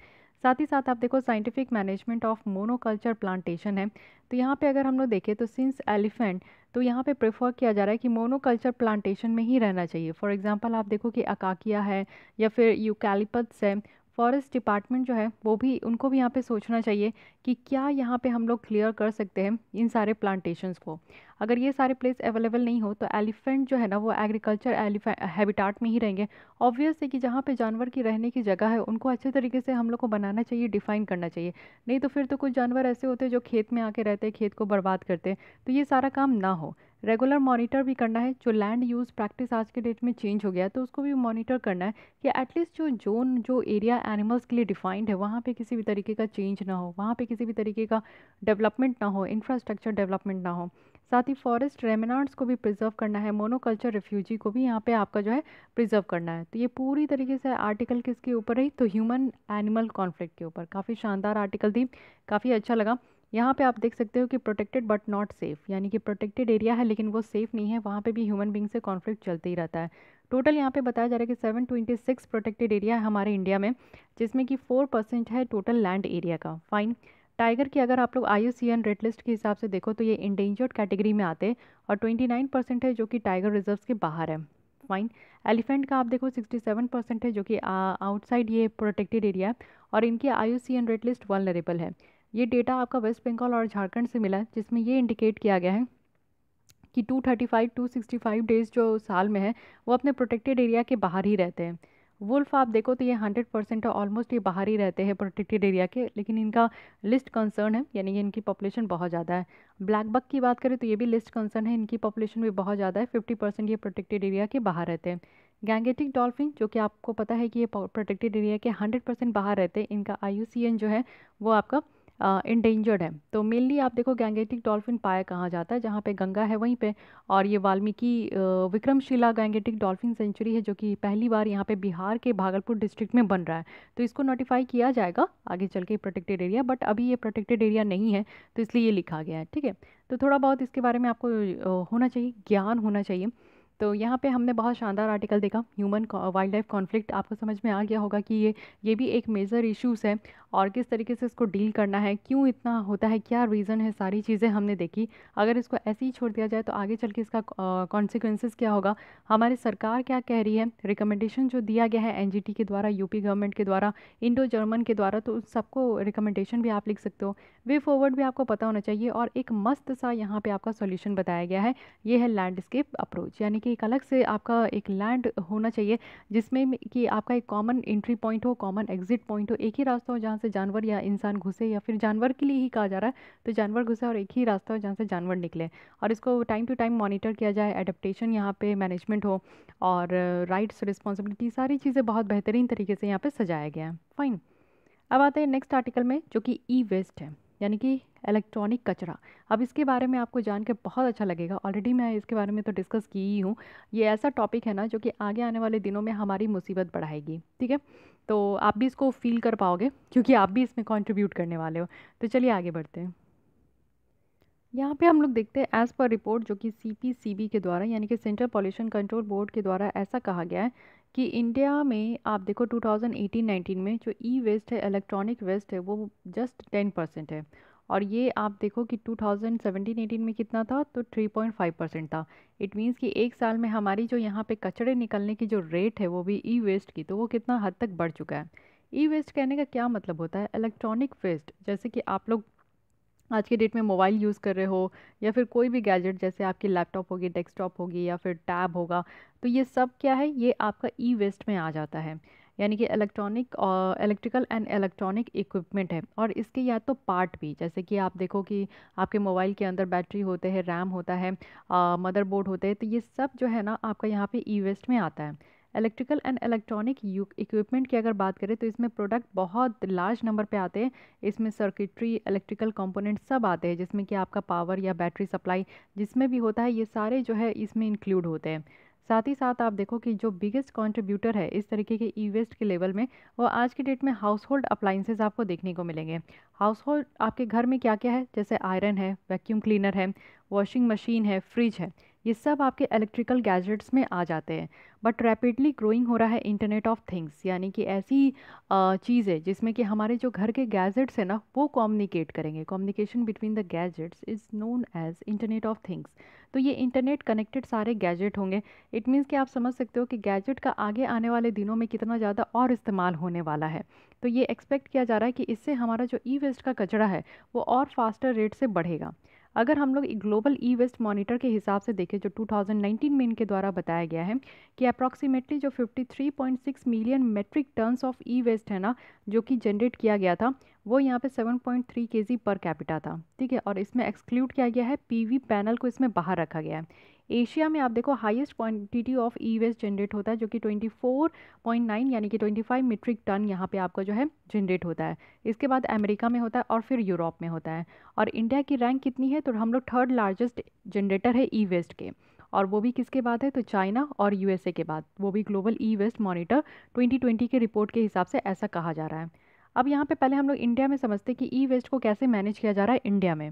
A: साथ ही साथ आप देखो scientific management of monoculture plantation है तो यहाँ पे अगर हम लोग देखें तो सिंस एलिफेंट तो यहाँ पे प्रेफर किया जा रहा है कि मोनोकल्चर प्लांटेशन में ही रहना चाहिए फॉर एग्जांपल आप देखो कि अकाकिया है या फिर यूकैलिपत्स है फॉरेस्ट डिपार्टमेंट जो है वो भी उनको भी यहाँ पे सोचना चाहिए कि क्या यहाँ पे हम लोग क्लियर कर सकते हैं इन सारे प्लांटेशंस को अगर ये सारे प्लेस अवेलेबल नहीं हो तो एलिफेंट जो है ना वो एग्रीकल्चर हैबिटाट में ही रहेंगे ऑब्वियस है कि जहाँ पे जानवर की रहने की जगह है उनको अच्छे तरीके से हम लोग को बनाना चाहिए डिफ़ाइन करना चाहिए नहीं तो फिर तो कुछ जानवर ऐसे होते हैं जो खेत में आके रहते हैं खेत को बर्बाद करते हैं तो ये सारा काम ना हो रेगुलर मॉनिटर भी करना है जो लैंड यूज़ प्रैक्टिस आज के डेट में चेंज हो गया है तो उसको भी मॉनिटर करना है कि एटलीस्ट जो जोन जो एरिया एनिमल्स के लिए डिफाइंड है वहाँ पे किसी भी तरीके का चेंज ना हो वहाँ पे किसी भी तरीके का डेवलपमेंट ना हो इंफ्रास्ट्रक्चर डेवलपमेंट ना हो साथ ही फॉरेस्ट रेमिनार्ड्स को भी प्रिजर्व करना है मोनोकल्चर रिफ्यूजी को भी यहाँ पे आपका जो है प्रिजर्व करना है तो ये पूरी तरीके से आर्टिकल किसके ऊपर रही तो ह्यूमन एनिमल कॉन्फ्लिक्ट के ऊपर काफ़ी शानदार आर्टिकल थी काफ़ी अच्छा लगा यहाँ पे आप देख सकते हो कि प्रोटेक्टेड बट नॉट सेफ यानी कि प्रोटेक्टेड एरिया है लेकिन वो सेफ़ नहीं है वहाँ पे भी ह्यूमन बींग से कॉन्फ्लिक्ट चलते ही रहता है टोटल यहाँ पे बताया जा रहा है कि seven twenty six protected area है हमारे इंडिया में जिसमें कि फोर परसेंट है टोटल लैंड एरिया का फाइन टाइगर की अगर आप लोग आई यू रेड लिस्ट के हिसाब से देखो तो ये इंडेंजर्ड कैटेगरी में आते और ट्वेंटी नाइन परसेंट है जो कि टाइगर रिजर्व के बाहर है फाइन एलिफेंट का आप देखो सिक्सटी सेवन परसेंट है जो कि आउटसाइड ये प्रोटेक्टेड एरिया है और इनकी I U red list vulnerable है ये डेटा आपका वेस्ट बंगाल और झारखंड से मिला है जिसमें ये इंडिकेट किया गया है कि 235 265 डेज़ जो साल में है वो अपने प्रोटेक्टेड एरिया के बाहर ही रहते हैं वुल्फ आप देखो तो ये हंड्रेड परसेंट ऑलमोस्ट ये बाहर ही रहते हैं प्रोटेक्टेड एरिया के लेकिन इनका लिस्ट कंसर्न है यानी कि इनकी पॉपुलेशन बहुत ज़्यादा है ब्लैक बक की बात करें तो ये भी लिस्ट कंसर्न है इनकी पॉपुलेशन भी बहुत ज़्यादा है फिफ्टी परसेंट ये प्रोटेक्टेड एरिया के बाहर रहते हैं गैंगेटिक डॉल्फिन जो कि आपको पता है कि ये प्रोटेक्टेड एरिया के हंड्रेड परसेंट बाहर रहते हैं इनका आई जो है वो आपका इंडेंजर्ड है तो मेनली आप देखो गैंगेटिक डॉल्फिन पाया कहाँ जाता है जहाँ पे गंगा है वहीं पे और ये Valmiki Vikramshila Gangetic dolphin sanctuary है जो कि पहली बार यहाँ पे बिहार के भागलपुर डिस्ट्रिक्ट में बन रहा है तो इसको नोटिफाई किया जाएगा आगे चल के प्रोटेक्टेड एरिया बट अभी ये प्रोटेक्टेड एरिया नहीं है तो इसलिए ये लिखा गया है ठीक है तो थोड़ा बहुत इसके बारे में आपको होना चाहिए ज्ञान होना चाहिए तो यहाँ पे हमने बहुत शानदार आर्टिकल देखा ह्यूमन वाइल्ड लाइफ कॉन्फ्लिक्ट आपको समझ में आ गया होगा कि ये ये भी एक मेजर इश्यूज़ है और किस तरीके से इसको डील करना है क्यों इतना होता है क्या रीज़न है सारी चीज़ें हमने देखी अगर इसको ऐसे ही छोड़ दिया जाए तो आगे चल के इसका कॉन्सिक्वेंसेस क्या होगा हमारी सरकार क्या कह रही है रिकमेंडेशन जो दिया गया है एन के द्वारा यूपी गवर्नमेंट के द्वारा इंडो जर्मन के द्वारा तो सबको रिकमेंडेशन भी आप लिख सकते हो वे फॉरवर्ड भी आपको पता होना चाहिए और एक मस्त सा यहाँ पर आपका सोल्यूशन बताया गया है ये है लैंडस्केप अप्रोच यानी कि एक अलग से आपका एक लैंड होना चाहिए जिसमें कि आपका एक कॉमन एंट्री पॉइंट हो कॉमन एग्जिट पॉइंट हो एक ही रास्ता हो जहाँ जहाँ से जानवर या इंसान घुसे या फिर जानवर के लिए ही कहा जा रहा है तो जानवर घुसे और एक ही रास्ता हो जहाँ से जानवर निकले और इसको टाइम टू टाइम मॉनिटर किया जाए एडप्टेशन यहाँ पे मैनेजमेंट हो और राइट्स रिस्पॉन्सिबिलिटी सारी चीज़ें बहुत बेहतरीन तरीके से यहाँ पर सजाया गया है फाइन अब आते हैं नेक्स्ट आर्टिकल में जो कि ई वेस्ट है यानी कि इलेक्ट्रॉनिक कचरा अब इसके बारे में आपको जान के बहुत अच्छा लगेगा ऑलरेडी मैं इसके बारे में तो डिस्कस की ही हूँ ये ऐसा टॉपिक है ना जो कि आगे आने वाले दिनों में हमारी मुसीबत बढ़ाएगी ठीक है तो आप भी इसको फील कर पाओगे क्योंकि आप भी इसमें कंट्रीब्यूट करने वाले हो तो चलिए आगे बढ़ते हैं यहाँ पे हम लोग देखते हैं एज़ पर रिपोर्ट जो कि सी के द्वारा यानी कि सेंट्रल पॉल्यूशन कंट्रोल बोर्ड के द्वारा ऐसा कहा गया है कि इंडिया में आप देखो 2018-19 में जो ई वेस्ट है इलेक्ट्रॉनिक वेस्ट है वो जस्ट 10 परसेंट है और ये आप देखो कि 2017-18 में कितना था तो 3.5 परसेंट था इट मींस कि एक साल में हमारी जो यहाँ पे कचड़े निकलने की जो रेट है वो भी ई वेस्ट की तो वो कितना हद तक बढ़ चुका है ई वेस्ट कहने का क्या मतलब होता है इलेक्ट्रॉनिक वेस्ट जैसे कि आप लोग आज के डेट में मोबाइल यूज़ कर रहे हो या फिर कोई भी गैजेट जैसे आपकी लैपटॉप होगी डेस्कटॉप होगी या फिर टैब होगा तो ये सब क्या है ये आपका ई वेस्ट में आ जाता है यानी कि इलेक्ट्रॉनिक और इलेक्ट्रिकल एंड इलेक्ट्रॉनिक इक्विपमेंट है और इसके या तो पार्ट भी जैसे कि आप देखो कि आपके मोबाइल के अंदर बैटरी होते हैं रैम होता है मदरबोर्ड होते हैं तो ये सब जो है ना आपका यहाँ पे ई वेस्ट में आता है इलेक्ट्रिकल एंड इलेक्ट्रॉनिक इक्विपमेंट की अगर बात करें तो इसमें प्रोडक्ट बहुत लार्ज नंबर पे आते हैं इसमें सर्किटरी इलेक्ट्रिकल कंपोनेंट सब आते हैं जिसमें कि आपका पावर या बैटरी सप्लाई जिसमें भी होता है ये सारे जो है इसमें इंक्लूड होते हैं साथ ही साथ आप देखो कि जो बिगेस्ट कॉन्ट्रीब्यूटर है इस तरीके के ई वेस्ट के लेवल में वो आज की डेट में हाउस होल्ड अप्लाइंसेज आपको देखने को मिलेंगे हाउस होल्ड आपके घर में क्या क्या है जैसे आयरन है वैक्यूम क्लीनर है वॉशिंग मशीन है फ्रिज है ये सब आपके इलेक्ट्रिकल गैजेट्स में आ जाते हैं बट रैपिडली ग्रोइंग हो रहा है इंटरनेट ऑफ थिंग्स यानी कि ऐसी चीज़ है जिसमें कि हमारे जो घर के गैजेट्स हैं ना वो कॉम्युनिकेट करेंगे communication between the gadgets is known as internet of things तो ये इंटरनेट कनेक्टेड सारे गैजेट होंगे इट मीन्स कि आप समझ सकते हो कि गैजेट का आगे आने वाले दिनों में कितना ज़्यादा और इस्तेमाल होने वाला है तो ये एक्सपेक्ट किया जा रहा है कि इससे हमारा जो ई वेस्ट का कचरा है वो और फास्टर रेट से बढ़ेगा अगर हम लोग ग्लोबल ई वेस्ट मॉनिटर के हिसाब से देखें जो 2019 में इनके द्वारा बताया गया है कि अप्रॉक्सीमेटली जो 53.6 million metric tons of e waste है ना जो कि जनरेट किया गया था वो यहाँ पे 7.3 पॉइंट पर कैपिटा था ठीक है और इसमें एक्सक्लूड किया गया है पीवी पैनल को इसमें बाहर रखा गया है एशिया में आप देखो highest quantity of e waste generate होता है जो कि 24.9 यानी कि 25 मीट्रिक टन यहाँ पे आपका जो है जनरेट होता है इसके बाद अमेरिका में होता है और फिर यूरोप में होता है और इंडिया की रैंक कितनी है तो हम लोग थर्ड लार्जेस्ट जनरेटर है ई e वेस्ट के और वो भी किसके बाद है तो चाइना और यूएसए के बाद वो भी ग्लोबल ई वेस्ट मॉनिटर 2020 के रिपोर्ट के हिसाब से ऐसा कहा जा रहा है अब यहाँ पे पहले हम लोग इंडिया में समझते हैं कि ई वेस्ट को कैसे मैनेज किया जा रहा है इंडिया में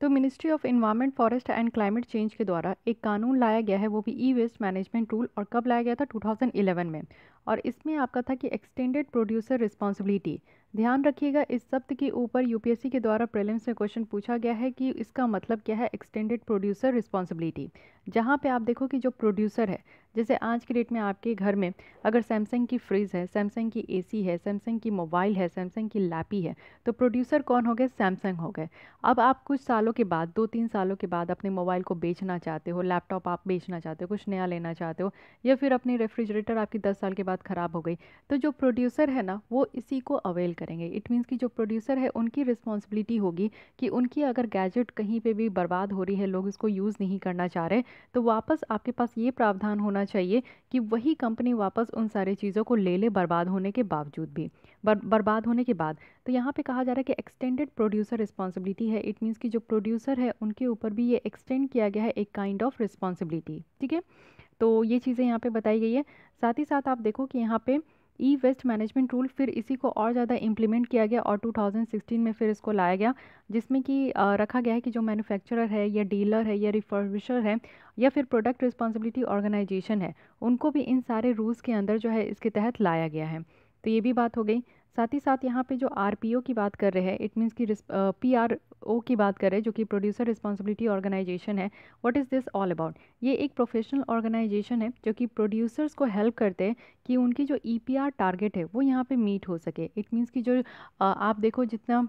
A: तो ministry of environment forest and climate change के द्वारा एक कानून लाया गया है वो भी ई वेस्ट मैनेजमेंट रूल और कब लाया गया था 2011 में और इसमें आपका था कि एक्सटेंडेड प्रोड्यूसर रिस्पॉन्सिबिलिटी ध्यान रखिएगा इस शब्द के ऊपर यूपीएससी के द्वारा प्रीलिम्स में क्वेश्चन पूछा गया है कि इसका मतलब क्या है एक्सटेंडेड प्रोड्यूसर रिस्पॉन्सिबिलिटी जहाँ पे आप देखो कि जो प्रोड्यूसर है जैसे आज के डेट में आपके घर में अगर सैमसंग की फ्रिज है सैमसंग की एसी है सैमसंग की मोबाइल है सैमसंग की लैपी है तो प्रोड्यूसर कौन हो गए सैमसंग हो गए अब आप कुछ सालों के बाद दो तीन सालों के बाद अपने मोबाइल को बेचना चाहते हो लैपटॉप आप बेचना चाहते हो कुछ नया लेना चाहते हो या फिर अपनी रेफ्रिजरेटर आपकी दस साल के बाद ख़राब हो गई तो जो प्रोड्यूसर है ना वो इसी को अवेल करेंगे इट मीन्स कि जो प्रोड्यूसर है उनकी रिस्पॉन्सिबिलिटी होगी कि उनकी अगर गैजेट कहीं पे भी बर्बाद हो रही है लोग इसको यूज़ नहीं करना चाह रहे तो वापस आपके पास ये प्रावधान होना चाहिए कि वही कंपनी वापस उन सारी चीज़ों को ले ले बर्बाद होने के बावजूद भी बर, बर्बाद होने के बाद तो यहाँ पर कहा जा रहा है कि एक्सटेंडेड प्रोड्यूसर रिस्पॉन्सिबिलिटी है इट मीन्स कि जो प्रोड्यूसर है उनके ऊपर भी ये एक्सटेंड किया गया है एक काइंड ऑफ रिस्पॉन्सिबिलिटी ठीक है तो ये चीज़ें यहाँ पे बताई गई है साथ ही साथ आप देखो कि यहाँ पे ई वेस्ट मैनेजमेंट रूल फिर इसी को और ज़्यादा इम्प्लीमेंट किया गया और 2016 में फिर इसको लाया गया जिसमें कि रखा गया है कि जो मैन्युफैक्चरर है या डीलर है या रिफर्बिशर है या फिर प्रोडक्ट रिस्पॉन्सिबिलिटी ऑर्गेनाइजेशन है उनको भी इन सारे रूल्स के अंदर जो है इसके तहत लाया गया है तो ये भी बात हो गई साथ ही साथ यहाँ पे जो आर की बात कर रहे हैं इट मीन्स कि पी आर ओ की बात करें जो कि प्रोड्यूसर रिस्पॉन्सिबिलिटी ऑर्गेनाइजेशन है what is this all about ये एक प्रोफेशनल ऑर्गेनाइजेशन है जो कि प्रोड्यूसर्स को हेल्प करते हैं कि उनकी जो ई e टारगेट है वो यहाँ पे मीट हो सके इट मीन्स कि जो आप देखो जितना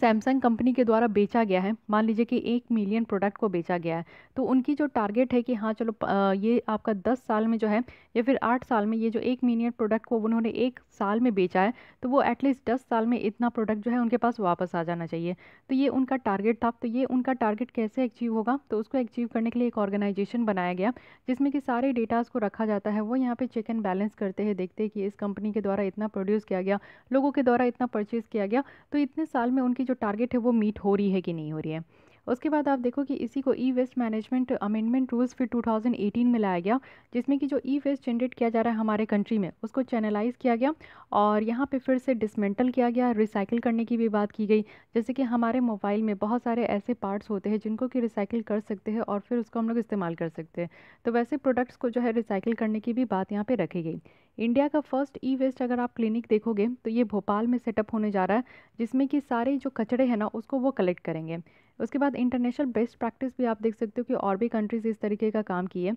A: सैमसंग कंपनी के द्वारा बेचा गया है मान लीजिए कि एक मिलियन प्रोडक्ट को बेचा गया है तो उनकी जो टारगेट है कि हाँ चलो ये आपका दस साल में जो है या फिर आठ साल में ये जो एक मिलियन प्रोडक्ट को उन्होंने एक साल में बेचा है तो वो एटलीस्ट दस साल में इतना प्रोडक्ट जो है उनके पास वापस आ जाना चाहिए तो ये उनका टारगेट था तो ये उनका टारगेट कैसे अचीव होगा तो उसको अचीव करने के लिए एक ऑर्गेनाइजेशन बनाया गया जिसमें कि सारे डेटाज को रखा जाता है वो यहाँ पर चेक एंड बैलेंस करते हैं देखते हैं कि इस कंपनी के द्वारा इतना प्रोड्यूस किया गया लोगों के द्वारा इतना परचेज़ किया गया तो इतने साल में उनकी आपकी जो टारगेट है वो मीट हो रही है कि नहीं हो रही है उसके बाद आप देखो कि इसी को e waste management amendment rules फिर 2018 में लाया गया जिसमें कि जो ई वेस्ट जनरेट किया जा रहा है हमारे कंट्री में उसको चैनलाइज किया गया और यहाँ पर फिर से डिसमेंटल किया गया रिसाइकिल करने की भी बात की गई जैसे कि हमारे मोबाइल में बहुत सारे ऐसे पार्ट्स होते हैं जिनको कि रिसाइकिल कर सकते हैं और फिर उसको हम लोग इस्तेमाल कर सकते हैं तो वैसे प्रोडक्ट्स को जो है रिसाइकिल करने की भी बात यहाँ पर रखी गई इंडिया का फर्स्ट ई वेस्ट अगर आप क्लिनिक देखोगे तो ये भोपाल में सेटअप होने जा रहा है जिसमें कि सारे जो कचड़े हैं ना उसको वो कलेक्ट करेंगे उसके बाद इंटरनेशनल बेस्ट प्रैक्टिस भी आप देख सकते हो कि और भी कंट्रीज़ इस तरीके का काम किए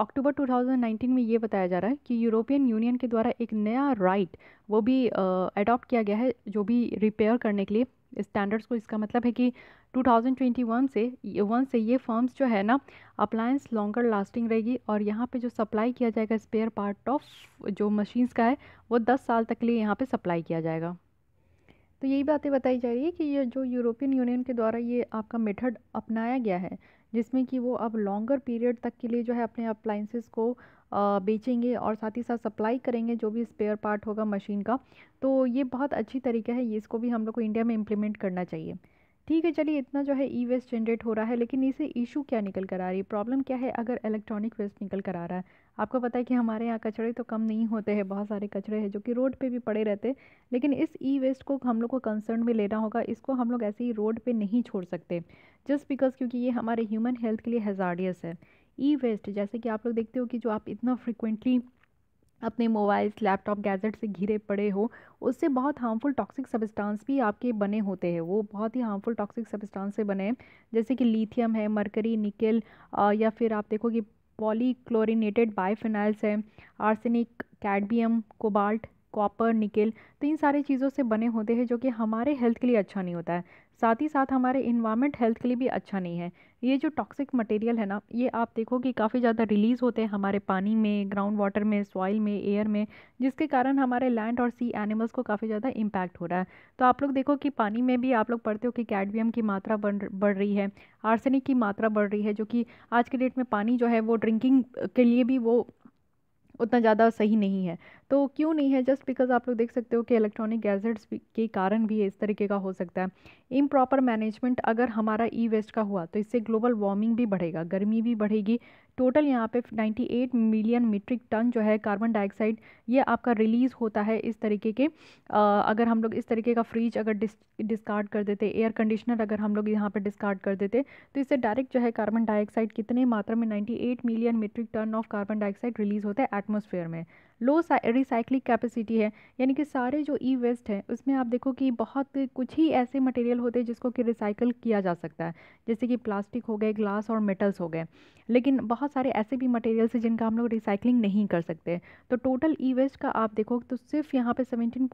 A: अक्टूबर 2019 में ये बताया जा रहा है कि यूरोपियन यूनियन के द्वारा एक नया राइट वो भी अडॉप्ट किया गया है जो भी रिपेयर करने के लिए स्टैंडर्ड्स को इसका मतलब है कि 2021 से वन से ये फर्म्स जो है ना अप्लायंस लॉन्गर लास्टिंग रहेगी और यहाँ पे जो सप्लाई किया जाएगा स्पेयर पार्ट ऑफ जो मशीन्स का है वो 10 साल तक के लिए यहाँ पे सप्लाई किया जाएगा तो यही बातें बताई जा रही है कि ये जो यूरोपियन यूनियन के द्वारा ये आपका मेथड अपनाया गया है जिसमें कि वो अब लॉन्गर पीरियड तक के लिए जो है अपने अप्लाइंसेस को बेचेंगे और साथ ही साथ सप्लाई करेंगे जो भी स्पेयर पार्ट होगा मशीन का तो ये बहुत अच्छी तरीका है ये इसको भी हम लोग को इंडिया में इम्प्लीमेंट करना चाहिए ठीक है चलिए इतना जो है ई वेस्ट जनरेट हो रहा है लेकिन इसे इशू क्या निकल कर आ रही है प्रॉब्लम क्या है अगर इलेक्ट्रॉनिक वेस्ट निकल कर आ रहा है आपको पता है कि हमारे यहाँ कचड़े तो कम नहीं होते हैं बहुत सारे कचड़े हैं जो कि रोड पे भी पड़े रहते लेकिन इस ई वेस्ट को हम लोग को कंसर्न में लेना होगा इसको हम लोग ऐसे ही रोड पर नहीं छोड़ सकते जस्ट बिकॉज क्योंकि ये हमारे ह्यूमन हेल्थ के लिए हेजार्डियस है ई वेस्ट जैसे कि आप लोग देखते हो कि जो आप इतना फ्रिक्वेंटली अपने मोबाइल्स लैपटॉप गैजेट से घिरे पड़े हो उससे बहुत हार्मफुल टॉक्सिक सब्सटेंस भी आपके बने होते हैं वो बहुत ही हार्मफुल टॉक्सिक सब्सटेंस से बने हैं जैसे कि लिथियम है मरकरी निकल या फिर आप देखो कि पॉलीक्लोरिनेटेड बाइफिनाइल्स हैं arsenic cadmium cobalt copper nickel तो इन सारी चीज़ों से बने होते हैं जो कि हमारे हेल्थ के लिए अच्छा नहीं होता है साथ ही साथ हमारे इन्वामेंट हेल्थ के लिए भी अच्छा नहीं है ये जो टॉक्सिक मटेरियल है ना ये आप देखो कि काफ़ी ज़्यादा रिलीज़ होते हैं हमारे पानी में ग्राउंड वाटर में सॉइल में एयर में जिसके कारण हमारे लैंड और सी एनिमल्स को काफ़ी ज़्यादा इम्पैक्ट हो रहा है तो आप लोग देखो कि पानी में भी आप लोग पढ़ते हो कि कैडमियम की मात्रा बढ़ बढ़ रही है आर्सेनिक की मात्रा बढ़ रही है जो कि आज के डेट में पानी जो है वो ड्रिंकिंग के लिए भी वो उतना ज़्यादा सही नहीं है तो क्यों नहीं है जस्ट बिकॉज आप लोग देख सकते हो कि इलेक्ट्रॉनिक गैजेट्स के कारण भी इस तरीके का हो सकता है इम प्रॉपर मैनेजमेंट अगर हमारा ई वेस्ट का हुआ तो इससे ग्लोबल वार्मिंग भी बढ़ेगा गर्मी भी बढ़ेगी टोटल यहाँ पे 98 मिलियन मीट्रिक टन जो है कार्बन डाइऑक्साइड ये आपका रिलीज़ होता है इस तरीके के आ, अगर हम लोग इस तरीके का फ्रिज अगर डिस डिस्कार्ड कर देते एयर कंडीशनर अगर हम लोग यहाँ पे डिस्कार्ड कर देते तो इससे डायरेक्ट जो है कार्बन डाइऑक्साइड कितने मात्रा में 98 million metric ton of carbon dioxide release होता है एटमोसफेयर में लो रिसाइकलिंग कैपेसिटी है यानी कि सारे जो ई वेस्ट हैं उसमें आप देखो कि बहुत कुछ ही ऐसे मटेरियल होते हैं जिसको कि रिसाइकल किया जा सकता है जैसे कि प्लास्टिक हो गए ग्लास और मेटल्स हो गए लेकिन बहुत सारे ऐसे भी मटेरियल्स हैं जिनका हम लोग रिसाइकलिंग नहीं कर सकते तो टोटल ई वेस्ट का आप देखो तो सिर्फ यहाँ पर सेवेंटीन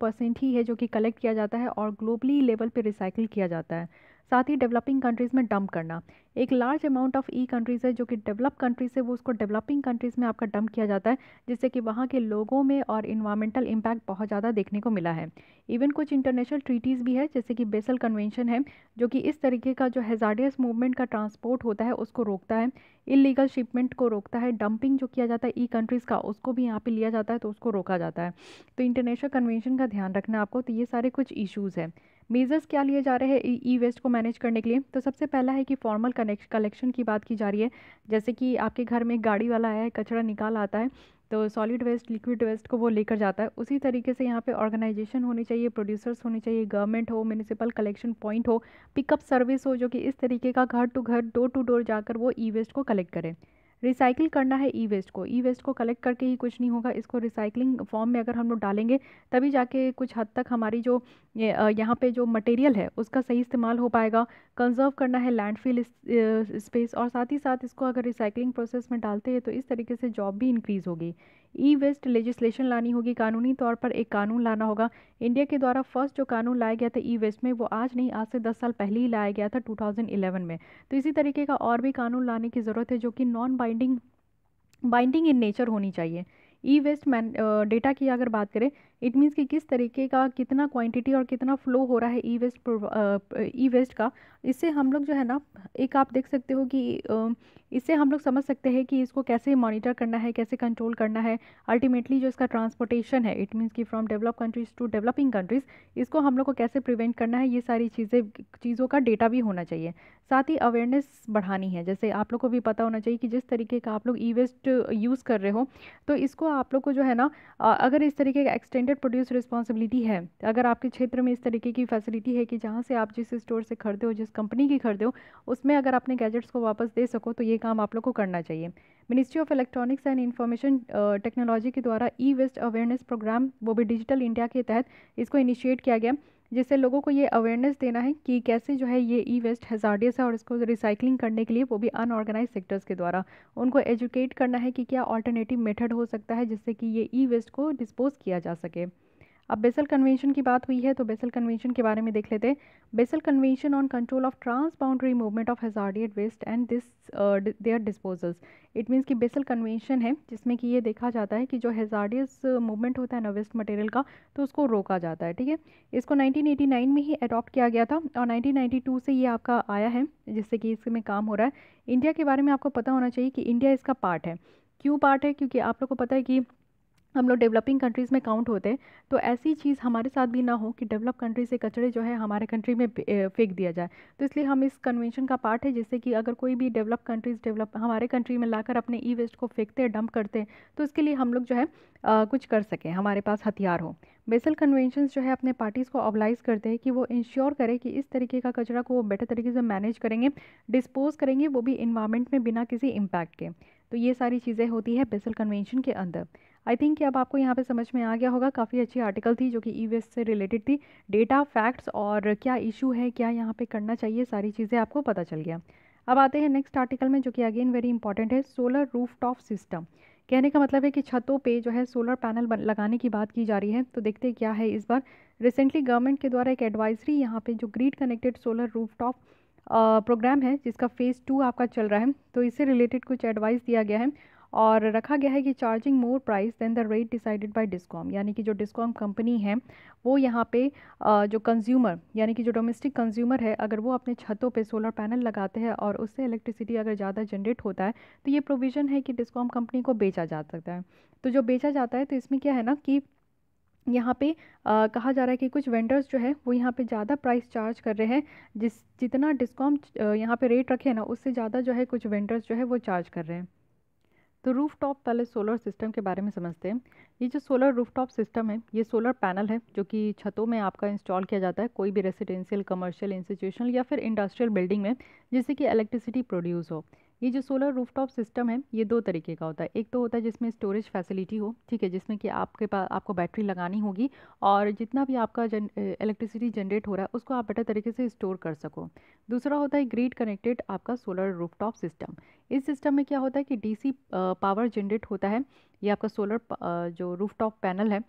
A: परसेंट ही है जो कि कलेक्ट किया जाता है और ग्लोबली लेवल पर रिसाइकिल किया जाता है साथ ही डेवलपिंग कंट्रीज़ में डंप करना एक large amount of e countries है जो कि डेवलप कंट्रीज है वो उसको डेवलपिंग कंट्रीज़ में आपका डंप किया जाता है जिससे कि वहाँ के लोगों में और इन्वायरमेंटल इम्पैक्ट बहुत ज़्यादा देखने को मिला है इवन कुछ इंटरनेशनल ट्रीटीज़ भी है जैसे कि बेसल कन्वेंशन है जो कि इस तरीके का जो हेजाडियस मूवमेंट का ट्रांसपोर्ट होता है उसको रोकता है इलीगल शिपमेंट को रोकता है डंपिंग जो किया जाता है ई कंट्रीज़ का उसको भी यहाँ पर लिया जाता है तो उसको रोका जाता है तो इंटरनेशनल कन्वेंशन का ध्यान रखना आपको तो ये सारे कुछ इशूज़ हैं मेजर्स क्या लिए जा रहे हैं ई वेस्ट को मैनेज करने के लिए तो सबसे पहला है कि फॉर्मल कलेक्शन की बात की जा रही है जैसे कि आपके घर में गाड़ी वाला है कचरा निकाल आता है तो सॉलिड वेस्ट लिक्विड वेस्ट को वो लेकर जाता है उसी तरीके से यहाँ पे ऑर्गेनाइजेशन होनी चाहिए प्रोड्यूसर्स होने चाहिए गवर्नमेंट हो म्यूनसिपल कलेक्शन पॉइंट हो पिकअप सर्विस हो जो कि इस तरीके का घर टू घर डोर टू डोर जाकर वो ई वेस्ट को कलेक्ट करें रिसाइकिल करना है ई वेस्ट को ई वेस्ट को कलेक्ट करके ही कुछ नहीं होगा इसको रिसाइकिलिंग फॉर्म में अगर हम लोग डालेंगे तभी जाके कुछ हद तक हमारी जो यहाँ पे जो मटेरियल है उसका सही इस्तेमाल हो पाएगा कंजर्व करना है लैंडफिल स्पेस और साथ ही साथ इसको अगर रिसाइकलिंग प्रोसेस में डालते हैं तो इस तरीके से जॉब भी इंक्रीज़ होगी ई वेस्ट लेजिस्लेशन लानी होगी कानूनी तौर पर एक कानून लाना होगा इंडिया के द्वारा फर्स्ट जो कानून लाया गया था ई वेस्ट में वो आज नहीं आज से दस साल पहले ही लाया गया था 2011 में तो इसी तरीके का और भी कानून लाने की ज़रूरत है जो कि non binding binding in nature होनी चाहिए ई वेस्ट डेटा की अगर बात करें इट मीन्स कि किस तरीके का कितना क्वांटिटी और कितना फ़्लो हो रहा है ई वेस्ट ई वेस्ट का इससे हम लोग जो है ना एक आप देख सकते हो कि इससे हम लोग समझ सकते हैं कि इसको कैसे मॉनिटर करना है कैसे कंट्रोल करना है अल्टीमेटली जो इसका ट्रांसपोर्टेशन है इट मीन्स कि from develop countries to developing countries इसको हम लोग को कैसे प्रिवेंट करना है ये सारी चीज़ें चीज़ों का डेटा भी होना चाहिए साथ ही अवेयरनेस बढ़ानी है जैसे आप लोग को भी पता होना चाहिए कि जिस तरीके का आप लोग ई वेस्ट यूज़ कर रहे हो तो इसको आप लोग को जो है ना अगर इस तरीके का एक्सटेंड लिमिटेड प्रोड्यूस रिस्पॉन्सिबिलिटी है अगर आपके क्षेत्र में इस तरीके की फैसिलिटी है कि जहाँ से आप जिस स्टोर से खरीदे हो जिस कंपनी की खरीदे हो उसमें अगर आपने गैजेट्स को वापस दे सको तो ये काम आप लोग को करना चाहिए ministry of electronics and information technology के द्वारा ई वेस्ट अवेयरनेस प्रोग्राम वो भी डिजिटल इंडिया के तहत इसको इनिशिएट किया गया जिससे लोगों को ये अवेयरनेस देना है कि कैसे जो है ये ई वेस्ट हजारडियस है और इसको रिसाइकलिंग करने के लिए वो भी अनऑर्गेनाइज सेक्टर्स के द्वारा उनको एजुकेट करना है कि क्या ऑल्टरनेटिव मेथड हो सकता है जिससे कि ये ई वेस्ट को डिस्पोज किया जा सके अब बेसल कन्वेंशन की बात हुई है तो बेसल कन्वेंशन के बारे में देख लेते हैं Basel convention on control of transboundary movement of hazardous waste and this their disposals it means कि बेसल कन्वेंशन है जिसमें कि ये देखा जाता है कि जो हेज़ारडियस मूवमेंट uh, होता है ना वेस्ट मटेरियल का तो उसको रोका जाता है ठीक है इसको नाइनटीन में ही अडॉप्ट किया गया था और नाइनटीन से ये आपका आया है जिससे कि इसमें काम हो रहा है इंडिया के बारे में आपको पता होना चाहिए कि इंडिया इसका पार्ट है क्यों पार्ट है क्योंकि आप लोग को पता है कि हम लोग डेवलपिंग कंट्रीज़ में काउंट होते हैं तो ऐसी चीज़ हमारे साथ भी ना हो कि डेवलप कंट्री से कचड़े जो है हमारे कंट्री में फेंक दिया जाए तो इसलिए हम इस कन्वेंशन का पार्ट है जिससे कि अगर कोई भी डेवलप कंट्रीज़ डेवलप हमारे कंट्री में लाकर अपने ई वेस्ट को फेंकते हैं डंप करते हैं तो इसके लिए हम लोग जो है आ, कुछ कर सकें हमारे पास हथियार हो बेसल कन्वेंशन जो है अपने पार्टीज़ को ऑबलाइज करते हैं कि वो इंश्योर करें कि इस तरीके का कचरा को वो बेटर तरीके से मैनेज करेंगे डिस्पोज करेंगे वो भी इन्वामेंट में बिना किसी इम्पैक्ट के तो ये सारी चीज़ें होती है बेसल कन्वेंशन के अंदर आई थिंक कि अब आपको यहाँ पे समझ में आ गया होगा काफ़ी अच्छी आर्टिकल थी जो कि ई वेस्ट से रिलेटेड थी डेटा फैक्ट्स और क्या इशू है क्या यहाँ पे करना चाहिए सारी चीज़ें आपको पता चल गया अब आते हैं नेक्स्ट आर्टिकल में जो कि अगेन वेरी इंपॉर्टेंट है सोलर रूफ टॉप सिस्टम कहने का मतलब है कि छतों पे जो है सोलर पैनल लगाने की बात की जा रही है तो देखते क्या है इस बार रिसेंटली गवर्नमेंट के द्वारा एक एडवाइजरी यहाँ पर जो grid connected solar roof programme है जिसका फ़ेज़ टू आपका चल रहा है तो इससे रिलेटेड कुछ एडवाइस दिया गया है और रखा गया है कि charging more price than the rate decided by discom यानी कि जो डिस्कॉम कंपनी है वो यहाँ पे जो कंज्यूमर यानी कि जो डोमेस्टिक कंज्यूमर है अगर वो अपने छतों पे सोलर पैनल लगाते हैं और उससे इलेक्ट्रिसिटी अगर ज़्यादा जनरेट होता है तो ये प्रोविज़न है कि डिस्कॉम कंपनी को बेचा जा सकता है तो जो बेचा जाता है तो इसमें क्या है ना कि यहाँ पे आ, कहा जा रहा है कि कुछ वेंडर्स जो है वो यहाँ पे ज़्यादा प्राइस चार्ज कर रहे हैं जिस जितना डिस्काउंट यहाँ पे रेट रखे हैं ना उससे ज़्यादा जो है कुछ वेंडर्स जो है वो चार्ज कर रहे हैं तो रूफ टॉप वाले सोलर सिस्टम के बारे में समझते हैं ये जो सोलर रूफ टॉप सिस्टम है ये सोलर पैनल है जो कि छतों में आपका इंस्टॉल किया जाता है कोई भी रेसिडेंशियल कमर्शियल इंस्टीट्यूशनल या फिर इंडस्ट्रियल बिल्डिंग में जिससे कि इलेक्ट्रिसिटी प्रोड्यूस हो ये जो सोलर रूफटॉप सिस्टम है ये दो तरीके का होता है एक तो होता है जिसमें स्टोरेज फैसिलिटी हो ठीक है जिसमें कि आपके पास आपको बैटरी लगानी होगी और जितना भी आपका जन, इलेक्ट्रिसिटी जनरेट हो रहा है उसको आप बेटर तरीके से स्टोर कर सको दूसरा होता है ग्रीड कनेक्टेड आपका सोलर रूफटॉप सिस्टम इस सिस्टम में क्या होता है कि डी पावर जनरेट होता है ये आपका सोलर जो रूफटॉप पैनल है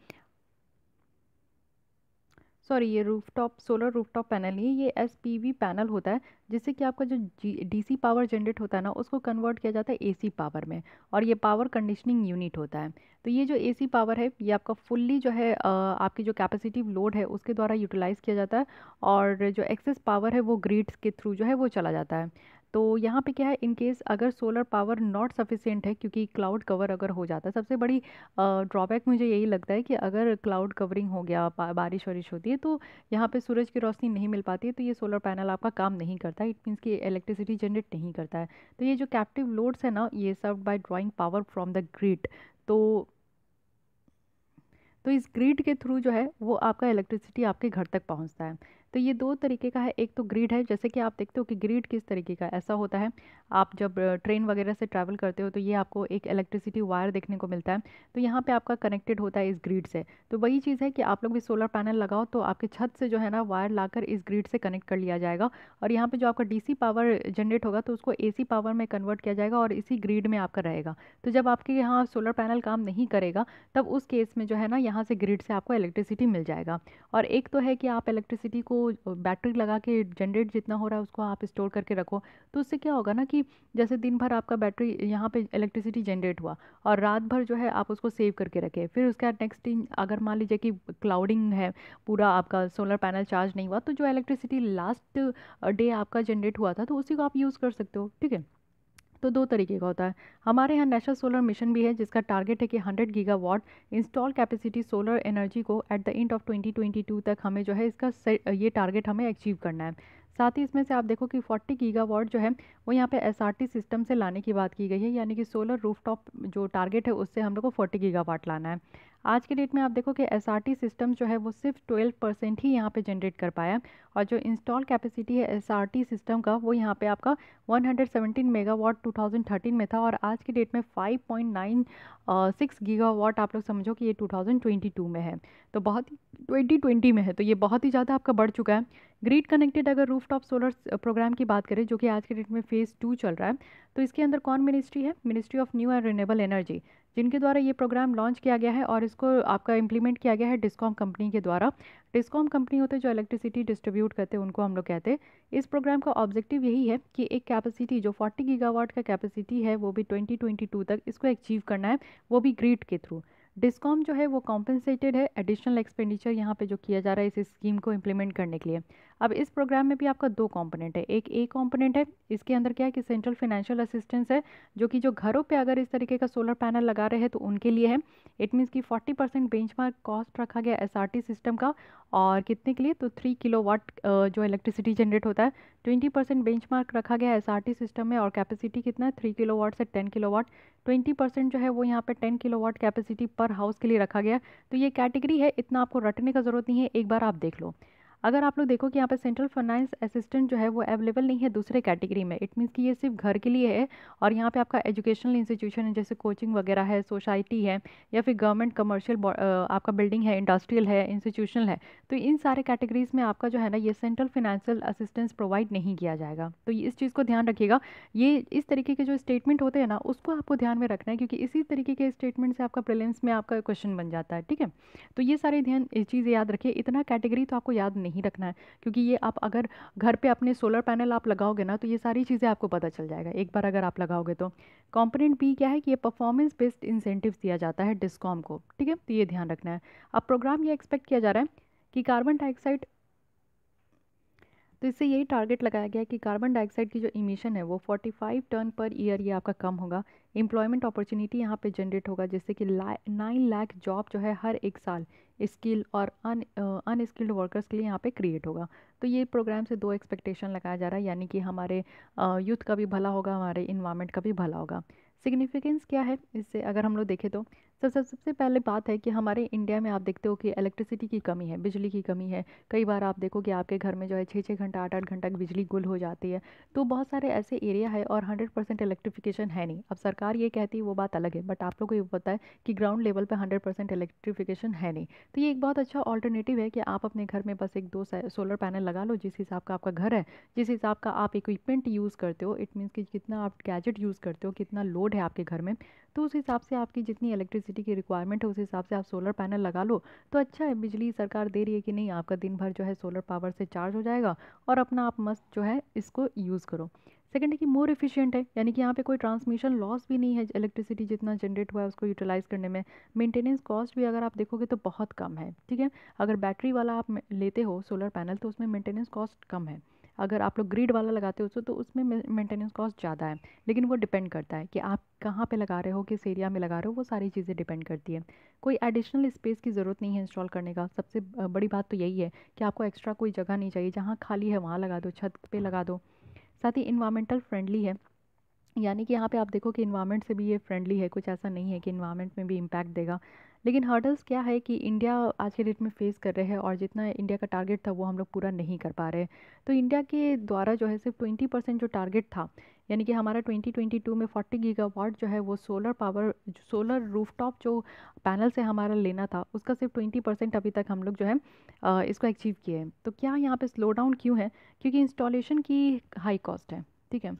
A: सॉरी ये रूफटॉप सोलर रूफटॉप पैनल नहीं ये एस पैनल होता है जिससे कि आपका जो जी डीसी पावर जनरेट होता है ना उसको कन्वर्ट किया जाता है एसी पावर में और ये पावर कंडीशनिंग यूनिट होता है तो ये जो एसी पावर है ये आपका फुल्ली जो है आपकी जो कैपेसिटिव लोड है उसके द्वारा यूटिलाइज़ किया जाता है और जो एक्सेस पावर है वो ग्रिड्स के थ्रू जो है वो चला जाता है तो यहाँ पे क्या है इन केस अगर सोलर पावर नॉट सफिशेंट है क्योंकि क्लाउड कवर अगर हो जाता है सबसे बड़ी ड्रॉबैक मुझे यही लगता है कि अगर क्लाउड कवरिंग हो गया बारिश वारिश होती है तो यहाँ पे सूरज की रोशनी नहीं मिल पाती है तो ये सोलर पैनल आपका काम नहीं करता है इट मीन्स कि इलेक्ट्रिसिटी जनरेट नहीं करता है तो ये जो कैप्टिव लोड्स है ना ये serve by drawing power from the grid तो तो इस ग्रिड के थ्रू जो है वो आपका इलेक्ट्रिसिटी आपके घर तक पहुंचता है तो ये दो तरीके का है एक तो ग्रीड है जैसे कि आप देखते हो कि ग्रीड किस तरीके का ऐसा होता है आप जब ट्रेन वगैरह से ट्रैवल करते हो तो ये आपको एक इलेक्ट्रिसिटी वायर देखने को मिलता है तो यहाँ पर आपका कनेक्टेड होता है इस ग्रीड से तो वही चीज़ है कि आप लोग भी सोलर पैनल लगाओ तो आपकी छत से जो है ना वायर ला इस ग्रीड से कनेक्ट कर लिया जाएगा और यहाँ पर जो आपका डी पावर जनरेट होगा तो उसको ए पावर में कन्वर्ट किया जाएगा और इसी ग्रीड में आपका रहेगा तो जब आपके यहाँ सोलर पैनल काम नहीं करेगा तब उस केस में जो है ना यहाँ से ग्रीड से आपको इलेक्ट्रिसिटी मिल जाएगा और एक तो है कि आप इलेक्ट्रिसिटी को बैटरी लगा के जनरेट जितना हो रहा है उसको आप स्टोर करके रखो तो उससे क्या होगा ना कि जैसे दिन भर आपका बैटरी यहाँ पे इलेक्ट्रिसिटी जनरेट हुआ और रात भर जो है आप उसको सेव करके रखें फिर उसके बाद नेक्स्ट दिन अगर मान लीजिए कि क्लाउडिंग है पूरा आपका सोलर पैनल चार्ज नहीं हुआ तो जो इलेक्ट्रिसिटी लास्ट डे आपका जनरेट हुआ था तो उसी को आप यूज़ कर सकते हो ठीक है तो दो तरीके का होता है हमारे यहाँ नेशनल सोलर मिशन भी है जिसका टारगेट है कि 100 gigawatt install capacity solar energy को एट द एंड ऑफ 2022 तक हमें जो है इसका ये टारगेट हमें अचीव करना है साथ ही इसमें से आप देखो कि 40 गीगावाट जो है वो यहाँ पे एस सिस्टम से लाने की बात की गई है यानी कि सोलर रूफटॉप जो टारगेट है उससे हम लोग को 40 गीगा लाना है आज के डेट में आप देखो कि एस सिस्टम जो है वो सिर्फ 12 परसेंट ही यहाँ पे जनरेट कर पाया और जो इंस्टॉल कैपेसिटी है एस सिस्टम का वो यहाँ पे आपका 117 मेगावाट 2013 में था और आज के डेट में 5.96 गीगावाट आप लोग समझो कि ये 2022 में है तो बहुत ही 2020 में है तो ये बहुत ही ज़्यादा आपका बढ़ चुका है ग्रीड कनेक्टेड अगर टॉप सोलर प्रोग्राम की बात करें जो कि आज के डेट में फ़ेज़ टू चल रहा है तो इसके अंदर कौन मिनिस्ट्री है ministry of new and renewable energy जिनके द्वारा ये प्रोग्राम लॉन्च किया गया है और इसको आपका इम्प्लीमेंट किया गया है डिस्कॉम कंपनी के द्वारा डिस्कॉम कंपनी होते जो इलेक्ट्रिसिटी डिस्ट्रीब्यूट करते हैं उनको हम लोग कहते हैं इस प्रोग्राम का ऑब्जेक्टिव यही है कि एक कैपेसिटी जो 40 गीगावाट का कैपेसिटी है वो भी 2022 तक इसको अचीव करना है वो भी ग्रीड के थ्रू डिस्कॉम जो है वो कॉम्पनसेटेड है एडिशनल एक्सपेंडिचर यहाँ पे जो किया जा रहा है इस स्कीम को इम्प्लीमेंट करने के लिए अब इस प्रोग्राम में भी आपका दो कॉम्पोनेंट है एक ए कॉम्पोनेंट है इसके अंदर क्या है कि सेंट्रल फाइनेंशियल असिस्टेंस है जो कि जो घरों पे अगर इस तरीके का सोलर पैनल लगा रहे हैं तो उनके लिए है इट मीन्स कि 40 परसेंट बेंच कॉस्ट रखा गया एस सिस्टम का और कितने के लिए तो थ्री किलो वाट जो इलेक्ट्रिसिटी जनरेट होता है ट्वेंटी परसेंट बेंच रखा गया एस सिस्टम में और कैपेसिटी कितना है थ्री किलो से ten kilo watt twenty percent जो है वो यहाँ पे टेन किलो वाट कैपेसिटी पर हाउस के लिए रखा गया तो ये कैटेगरी है इतना आपको रटने का ज़रूरत नहीं है एक बार आप देख लो अगर आप लोग देखो कि यहाँ पर सेंट्रल फाइनेंस असिस्टेंट जो है वो अवेलेबल नहीं है दूसरे कैटेगरी में इट मीन्स कि ये सिर्फ घर के लिए है और यहाँ पे आपका एजुकेशनल इंस्टीट्यूशन है जैसे कोचिंग वगैरह है सोसाइटी है या फिर गवर्नमेंट कमर्शियल आपका बिल्डिंग है इंडस्ट्रियल है इंस्टीट्यूशनल है तो इन सारे कैटेगरीज में आपका जो है ना ये सेंट्रल फाइनेंशियल असिस्टेंस प्रोवाइड नहीं किया जाएगा तो इस चीज़ को ध्यान रखिएगा ये इस तरीके के जो स्टेटमेंट होते हैं ना उसको आपको ध्यान में रखना है क्योंकि इसी तरीके के स्टेटमेंट से आपका प्रेलेंस में आपका क्वेश्चन बन जाता है ठीक है तो ये सारी ध्यान चीज़ें याद रखिए इतना कैटेगरी तो आपको याद नहीं नहीं रखना है क्योंकि ये आप अगर घर पे अपने सोलर पैनल आप लगाओगे ना तो ये सारी चीज़ें आपको पता चल जाएगा एक बार अगर आप लगाओगे तो कॉम्पोनेंट बी क्या है कि ये परफॉर्मेंस बेस्ड इंसेंटिव दिया जाता है डिस्कॉम को ठीक है तो ये ध्यान रखना है अब प्रोग्राम ये एक्सपेक्ट किया जा रहा है कि कार्बन डाइऑक्साइड तो इससे यही टारगेट लगाया गया कि कार्बन डाइऑक्साइड की जो इमिशन है वो 45 टन पर ईयर ये आपका कम होगा एम्प्लॉयमेंट अपॉर्चुनिटी यहाँ पे जनरेट होगा जिससे कि नाइन लाख जॉब जो है हर एक साल स्किल और अन अनस्किल्ड वर्कर्स के लिए यहाँ पे क्रिएट होगा तो ये प्रोग्राम से दो एक्सपेक्टेशन लगाया जा रहा है यानी कि हमारे यूथ uh, का भी भला होगा हमारे इन्वामेंट का भी भला होगा सिग्निफिकेंस क्या है इससे अगर हम लोग देखें तो सर सब सबसे पहले बात है कि हमारे इंडिया में आप देखते हो कि इलेक्ट्रिसिटी की कमी है बिजली की कमी है कई बार आप देखो कि आपके घर में जो है छः छः घंटा आठ आठ घंटा बिजली गुल हो जाती है तो बहुत सारे ऐसे एरिया है और हंड्रेड परसेंट इलेक्ट्रिफिकेशन है नहीं अब सरकार ये कहती है वो बात अलग है बट आप लोग को ये पता है कि ग्राउंड लेवल पर हंड्रेड परसेंट इलेक्ट्रिफिकेशन है नहीं तो ये एक बहुत अच्छा ऑल्टरनेटिव है कि आप अपने घर में बस एक दो सोलर पैनल लगा लो जिस हिसाब का आपका घर है जिस हिसाब का आप इक्विपमेंट यूज़ करते हो इट मीन्स कि कितना आप गैजेट यूज़ करते हो कितना लोड है आपके घर में तो उस हिसाब से आपकी जितनी इलेक्ट्रिसिटी की रिक्वायरमेंट है उस हिसाब से आप सोलर पैनल लगा लो तो अच्छा है बिजली सरकार दे रही है कि नहीं आपका दिन भर जो है सोलर पावर से चार्ज हो जाएगा और अपना आप मस्त जो है इसको यूज़ करो सेकेंड है कि मोर इफिशियंट है यानी कि यहाँ पे कोई ट्रांसमिशन लॉस भी नहीं है इलेक्ट्रिसिटी जितना जनरेट हुआ है उसको यूटिलाइज़ करने में मेंटेनेंस कॉस्ट भी अगर आप देखोगे तो बहुत कम है ठीक है अगर बैटरी वाला आप लेते हो सोलर पैनल तो उसमें मेंटेनेंस कॉस्ट कम है अगर आप लोग ग्रीड वाला लगाते हो तो उसमें मेंटेनेंस कॉस्ट ज़्यादा है लेकिन वो डिपेंड करता है कि आप कहाँ पे लगा रहे हो किस एरिया में लगा रहे हो वो सारी चीज़ें डिपेंड करती है कोई एडिशनल स्पेस की ज़रूरत नहीं है इंस्टॉल करने का सबसे बड़ी बात तो यही है कि आपको एक्स्ट्रा कोई जगह नहीं चाहिए जहाँ खाली है वहाँ लगा दो छत पर लगा दो साथ ही इन्वामेंटल फ्रेंडली है यानी कि यहाँ पे आप देखो कि इन्वामेंट से भी ये फ्रेंडली है कुछ ऐसा नहीं है कि इन्वामेंट में भी इम्पैक्ट देगा लेकिन हर्डल्स क्या है कि इंडिया आज के डेट में फेस कर रहे हैं और जितना इंडिया का टारगेट था वो हम लोग पूरा नहीं कर पा रहे तो इंडिया के द्वारा जो है सिर्फ ट्वेंटी परसेंट जो टारगेट था यानी कि हमारा 2022 में 40 गीगावाट जो है वो सोलर पावर सोलर रूफटॉप जो पैनल से हमारा लेना था उसका सिर्फ 20 परसेंट अभी तक हम लोग जो है इसको अचीव किए हैं तो क्या यहाँ पे स्लो डाउन क्यों है क्योंकि इंस्टॉलेशन की हाई कॉस्ट है ठीक है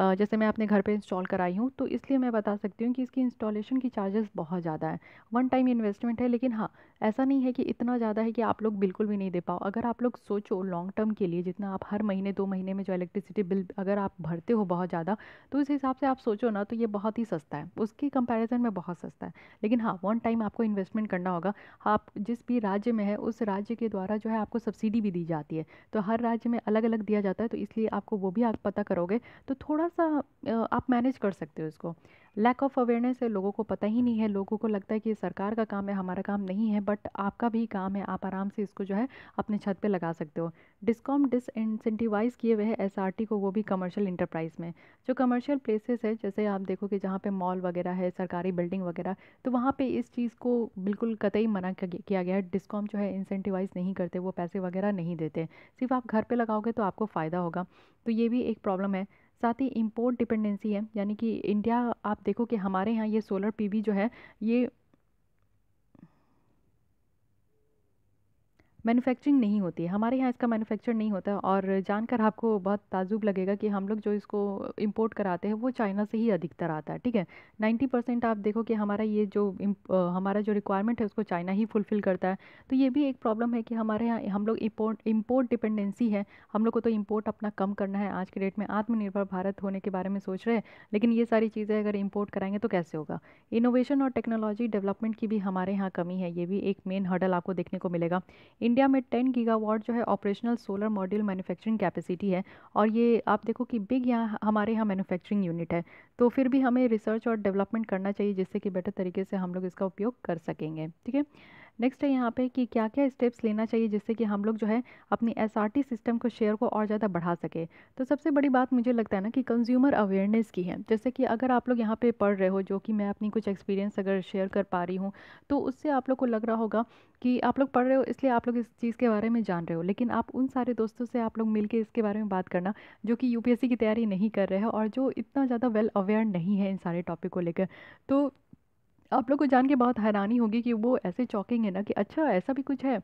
A: जैसे मैं अपने घर पे इंस्टॉल कराई हूँ तो इसलिए मैं बता सकती हूँ कि इसकी इंस्टॉलेशन की चार्जेस बहुत ज़्यादा है वन टाइम इन्वेस्टमेंट है लेकिन हाँ ऐसा नहीं है कि इतना ज़्यादा है कि आप लोग बिल्कुल भी नहीं दे पाओ अगर आप लोग सोचो लॉन्ग टर्म के लिए जितना आप हर महीने दो महीने में जो इलेक्ट्रिसिटी बिल अगर आप भरते हो बहुत ज़्यादा तो इस हिसाब से आप सोचो ना तो ये बहुत ही सस्ता है उसकी कंपेरिजन में बहुत सस्ता है लेकिन हाँ वन टाइम आपको इन्वेस्टमेंट करना होगा आप जिस भी राज्य में है उस राज्य के द्वारा जो है आपको सब्सिडी भी दी जाती है तो हर राज्य में अलग अलग दिया जाता है तो इसलिए आपको वो भी आप पता करोगे तो थोड़ा थोड़ा सा आप मैनेज कर सकते हो इसको लैक ऑफ अवेयरनेस है लोगों को पता ही नहीं है लोगों को लगता है कि सरकार का काम है हमारा काम नहीं है बट आपका भी काम है आप आराम से इसको जो है अपने छत पे लगा सकते हो डिस्कॉम डिसइंसेंटिवाइज़ किए हुए हैं एस को वो भी कमर्शियल इंटरप्राइज में जो कमर्शियल प्लेसेस है जैसे आप देखो कि जहाँ पे मॉल वगैरह है सरकारी बिल्डिंग वगैरह तो वहाँ पर इस चीज़ को बिल्कुल कतई मना किया गया है डिस्कॉम जो है इंसेंटिवाइज़ नहीं करते वो पैसे वगैरह नहीं देते सिर्फ आप घर पर लगाओगे तो आपको फ़ायदा होगा तो ये भी एक प्रॉब्लम है साथ ही इम्पोर्ट डिपेंडेंसी है यानी कि इंडिया आप देखो कि हमारे यहाँ ये सोलर पीवी जो है ये मैन्युफैक्चरिंग नहीं होती है हमारे यहाँ इसका मैन्युफैक्चर नहीं होता और जानकर आपको बहुत ताजुब लगेगा कि हम लोग जो इसको इंपोर्ट कराते हैं वो चाइना से ही अधिकतर आता है ठीक है 90 परसेंट आप देखो कि हमारा ये जो हमारा जो रिक्वायरमेंट है उसको चाइना ही फुलफ़िल करता है तो ये भी एक प्रॉब्लम है कि हमारे यहाँ हम लोग इम्पोर्ट इम्पोर्ट डिपेंडेंसी है हम लोग को तो इम्पोर्ट अपना कम करना है आज के डेट में आत्मनिर्भर भारत होने के बारे में सोच रहे हैं लेकिन ये सारी चीज़ें अगर इम्पोर्ट कराएंगे तो कैसे होगा इनोवेशन और टेक्नोलॉजी डेवलपमेंट की भी हमारे यहाँ कमी है ये भी एक मेन हर्डल आपको देखने को मिलेगा इंडिया में टेन गीगावाट जो है operational solar module manufacturing capacity है और ये आप देखो कि बिग यहाँ हमारे यहाँ मैन्युफैक्चरिंग यूनिट है तो फिर भी हमें रिसर्च और डेवलपमेंट करना चाहिए जिससे कि बेटर तरीके से हम लोग इसका उपयोग कर सकेंगे ठीक है नेक्स्ट है यहाँ पे कि क्या क्या स्टेप्स लेना चाहिए जिससे कि हम लोग जो है अपनी एस सिस्टम को शेयर को और ज़्यादा बढ़ा सके तो सबसे बड़ी बात मुझे लगता है ना कि कंज्यूमर अवेयरनेस की है जैसे कि अगर आप लोग यहाँ पर पढ़ रहे हो जो कि मैं अपनी कुछ एक्सपीरियंस अगर शेयर कर पा रही हूँ तो उससे आप लोग को लग रहा होगा कि आप लोग पढ़ रहे हो इसलिए आप लोग इस चीज़ के बारे में जान रहे हो लेकिन आप उन सारे दोस्तों से आप लोग मिलकर इसके बारे में बात करना जो कि यू की तैयारी नहीं कर रहे हो और जो इतना ज़्यादा वेल अवेयर नहीं है इन सारे टॉपिक को लेकर तो आप लोग को जान के बहुत हैरानी होगी कि वो ऐसे चौकिंग है ना कि अच्छा ऐसा भी कुछ है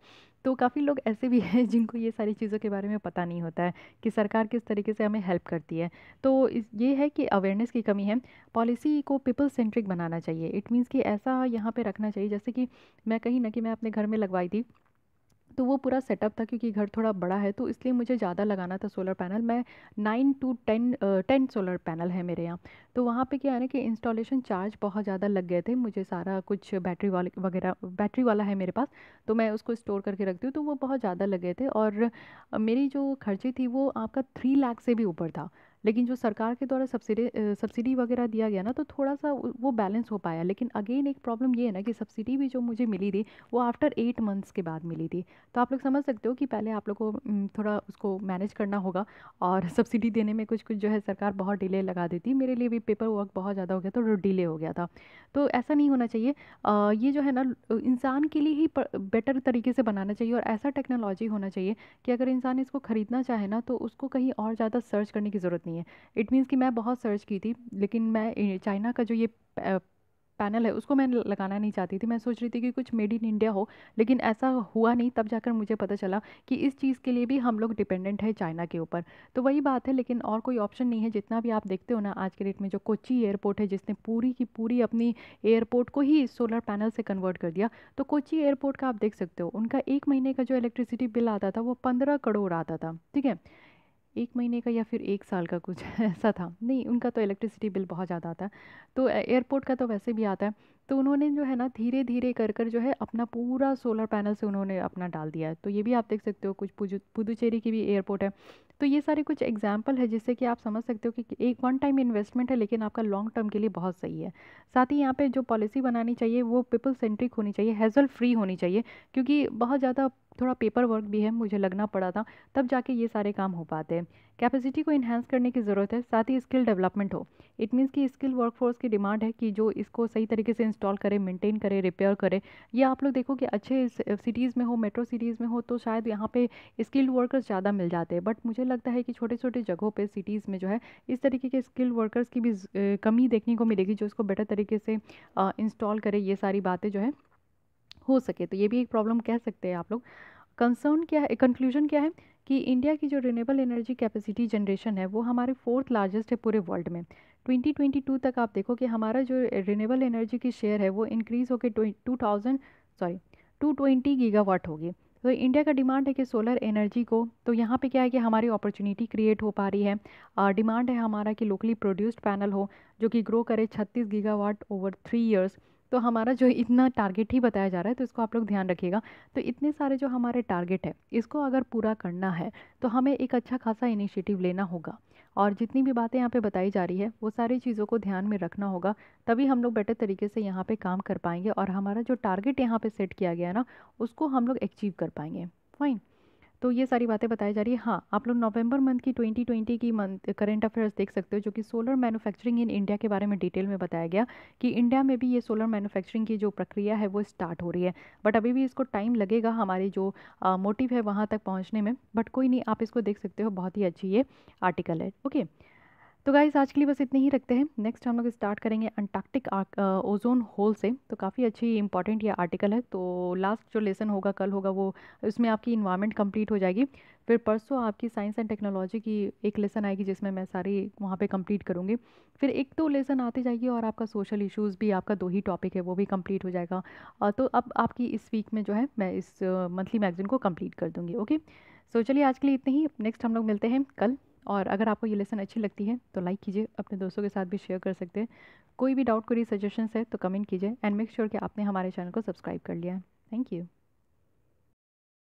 A: तो काफ़ी लोग ऐसे भी हैं जिनको ये सारी चीज़ों के बारे में पता नहीं होता है कि सरकार किस तरीके से हमें हेल्प करती है तो ये है कि अवेयरनेस की कमी है पॉलिसी को पीपल सेंट्रिक बनाना चाहिए इट मीन्स कि ऐसा यहाँ पे रखना चाहिए जैसे कि मैं कहीं ना कि मैं अपने घर में लगवाई थी तो वो पूरा सेटअप था क्योंकि घर थोड़ा बड़ा है तो इसलिए मुझे ज़्यादा लगाना था सोलर पैनल मैं nine to ten ten solar panel है मेरे यहाँ तो वहाँ पे क्या है ना कि इंस्टॉलेशन चार्ज बहुत ज़्यादा लग गए थे मुझे सारा कुछ बैटरी वाले वगैरह बैटरी वाला है मेरे पास तो मैं उसको स्टोर करके रखती हूँ तो वो बहुत ज़्यादा लग गए थे और मेरी जो खर्चे थी वो आपका थ्री लाख से भी ऊपर था लेकिन जो सरकार के द्वारा सब्सिडी सब्सिडी वगैरह दिया गया ना तो थोड़ा सा वो बैलेंस हो पाया लेकिन अगेन एक प्रॉब्लम ये है ना कि सब्सिडी भी जो मुझे मिली थी वो आफ्टर एट मंथ्स के बाद मिली थी तो आप लोग समझ सकते हो कि पहले आप लोग को थोड़ा उसको मैनेज करना होगा और <laughs> सब्सिडी देने में कुछ कुछ जो है सरकार बहुत डिले लगा देती मेरे लिए भी पेपर वर्क बहुत ज़्यादा हो गया तो डिले हो गया था तो ऐसा नहीं होना चाहिए आ, ये जो है ना इंसान के लिए ही बेटर तरीके से बनाना चाहिए और ऐसा टेक्नोलॉजी होना चाहिए कि अगर इंसान इसको ख़रीदना चाहे ना तो उसको कहीं और ज़्यादा सर्च करने की ज़रूरत नहीं है इट मीन्स कि मैं बहुत सर्च की थी लेकिन मैं चाइना का जो ये पैनल है उसको मैं लगाना नहीं चाहती थी मैं सोच रही थी कि कुछ मेड इन इंडिया हो लेकिन ऐसा हुआ नहीं तब जाकर मुझे पता चला कि इस चीज़ के लिए भी हम लोग डिपेंडेंट है चाइना के ऊपर तो वही बात है लेकिन और कोई ऑप्शन नहीं है जितना भी आप देखते हो ना आज के डेट में जो कोची एयरपोर्ट है जिसने पूरी की पूरी अपनी एयरपोर्ट को ही सोलर पैनल से कन्वर्ट कर दिया तो कोची एयरपोर्ट का आप देख सकते हो उनका एक महीने का जो इलेक्ट्रिसिटी बिल आता था वो पंद्रह करोड़ आता था ठीक है एक महीने का या फिर एक साल का कुछ <laughs> ऐसा था नहीं उनका तो इलेक्ट्रिसिटी बिल बहुत ज़्यादा आता है तो एयरपोर्ट का तो वैसे भी आता है तो उन्होंने जो है ना धीरे धीरे कर कर जो है अपना पूरा सोलर पैनल से उन्होंने अपना डाल दिया है तो ये भी आप देख सकते हो कुछ पुदुचेरी की भी एयरपोर्ट है तो ये सारे कुछ एग्जाम्पल है जिससे कि आप समझ सकते हो कि एक वन टाइम इन्वेस्टमेंट है लेकिन आपका लॉन्ग टर्म के लिए बहुत सही है साथ ही यहाँ पे जो पॉलिसी बनानी चाहिए वो पीपल सेंट्रिक होनी चाहिए हेजल फ्री होनी चाहिए क्योंकि बहुत ज़्यादा थोड़ा पेपर वर्क भी है मुझे लगना पड़ा था तब जाके ये सारे काम हो पाते हैं कैपेसिटी को इन्हेंस करने की ज़रूरत है साथ ही स्किल डेवलपमेंट हो इट मीन्स कि स्किल वर्कफोर्स की डिमांड है कि जो इसको सही तरीके से इंस्टॉल करे मेंटेन करे रिपेयर करे या आप लोग देखो कि अच्छे सिटीज़ में हो मेट्रो सिटीज़ में हो तो शायद यहाँ पे स्किल्ड वर्कर्स ज़्यादा मिल जाते हैं बट मुझे लगता है कि छोटे छोटे जगहों पर सिटीज़ में जो है इस तरीके के स्किल्ड वर्कर्स की भी कमी देखने को मिलेगी जो इसको बेटर तरीके से इंस्टॉल करे ये सारी बातें जो है हो सके तो ये भी एक प्रॉब्लम कह सकते हैं आप लोग कंसर्न क्या है कंक्लूजन क्या है कि इंडिया की जो रिनेबल एनर्जी कैपेसिटी जनरेशन है वो हमारे फोर्थ लार्जेस्ट है पूरे वर्ल्ड में 2022 तक आप देखो कि हमारा जो रिनेबल एनर्जी की शेयर है वो इंक्रीज़ होकर two thousand sorry two twenty gigawatt होगी तो इंडिया का डिमांड है कि सोलर एनर्जी को तो यहाँ पे क्या है कि हमारी अपॉर्चुनिटी क्रिएट हो पा रही है डिमांड है हमारा कि लोकली प्रोड्यूस्ड पैनल हो जो कि ग्रो करे 36 गीगावाट ओवर थ्री इयर्स तो हमारा जो इतना टारगेट ही बताया जा रहा है तो इसको आप लोग ध्यान रखिएगा तो इतने सारे जो हमारे टारगेट है इसको अगर पूरा करना है तो हमें एक अच्छा खासा इनिशिएटिव लेना होगा और जितनी भी बातें यहाँ पे बताई जा रही है वो सारी चीज़ों को ध्यान में रखना होगा तभी हम लोग बेटर तरीके से यहाँ पे काम कर पाएंगे और हमारा जो टारगेट यहाँ पे सेट किया गया है ना उसको हम लोग अचीव कर पाएंगे फाइन तो ये सारी बातें बताई जा रही है हाँ आप लोग नवंबर मंथ की 2020 की मंथ करेंट अफेयर्स देख सकते हो जो कि सोलर मैन्युफैक्चरिंग इन इंडिया के बारे में डिटेल में बताया गया कि इंडिया में भी ये सोलर मैन्युफैक्चरिंग की जो प्रक्रिया है वो स्टार्ट हो रही है बट अभी भी इसको टाइम लगेगा हमारी जो मोटिव है वहाँ तक पहुँचने में बट कोई नहीं आप इसको देख सकते हो बहुत ही अच्छी ये आर्टिकल है ओके okay? तो गाइस आज के लिए बस इतने ही रखते हैं नेक्स्ट हम लोग स्टार्ट करेंगे अंटार्कटिक ओजोन होल से तो काफ़ी अच्छी इंपॉर्टेंट ये आर्टिकल है तो लास्ट जो लेसन होगा कल होगा वो उसमें आपकी इन्वायरमेंट कंप्लीट हो जाएगी फिर परसों आपकी साइंस एंड टेक्नोलॉजी की एक लेसन आएगी जिसमें मैं सारी वहाँ पर कम्प्लीट करूँगी फिर एक तो लेसन आते जाएगी और आपका सोशल इशूज़ भी आपका दो ही टॉपिक है वो भी कम्प्लीट हो जाएगा तो अब आपकी इस वीक में जो है मैं इस मंथली मैगजीन को कम्प्लीट कर दूँगी ओके सो चलिए आज के लिए इतने ही नेक्स्ट हम लोग मिलते हैं कल और अगर आपको ये लेसन अच्छी लगती है तो लाइक कीजिए अपने दोस्तों के साथ भी शेयर कर सकते हैं कोई भी डाउट कोई सजेशंस है तो कमेंट कीजिए एंड मेक श्योर कि आपने हमारे चैनल को सब्सक्राइब कर लिया है थैंक यू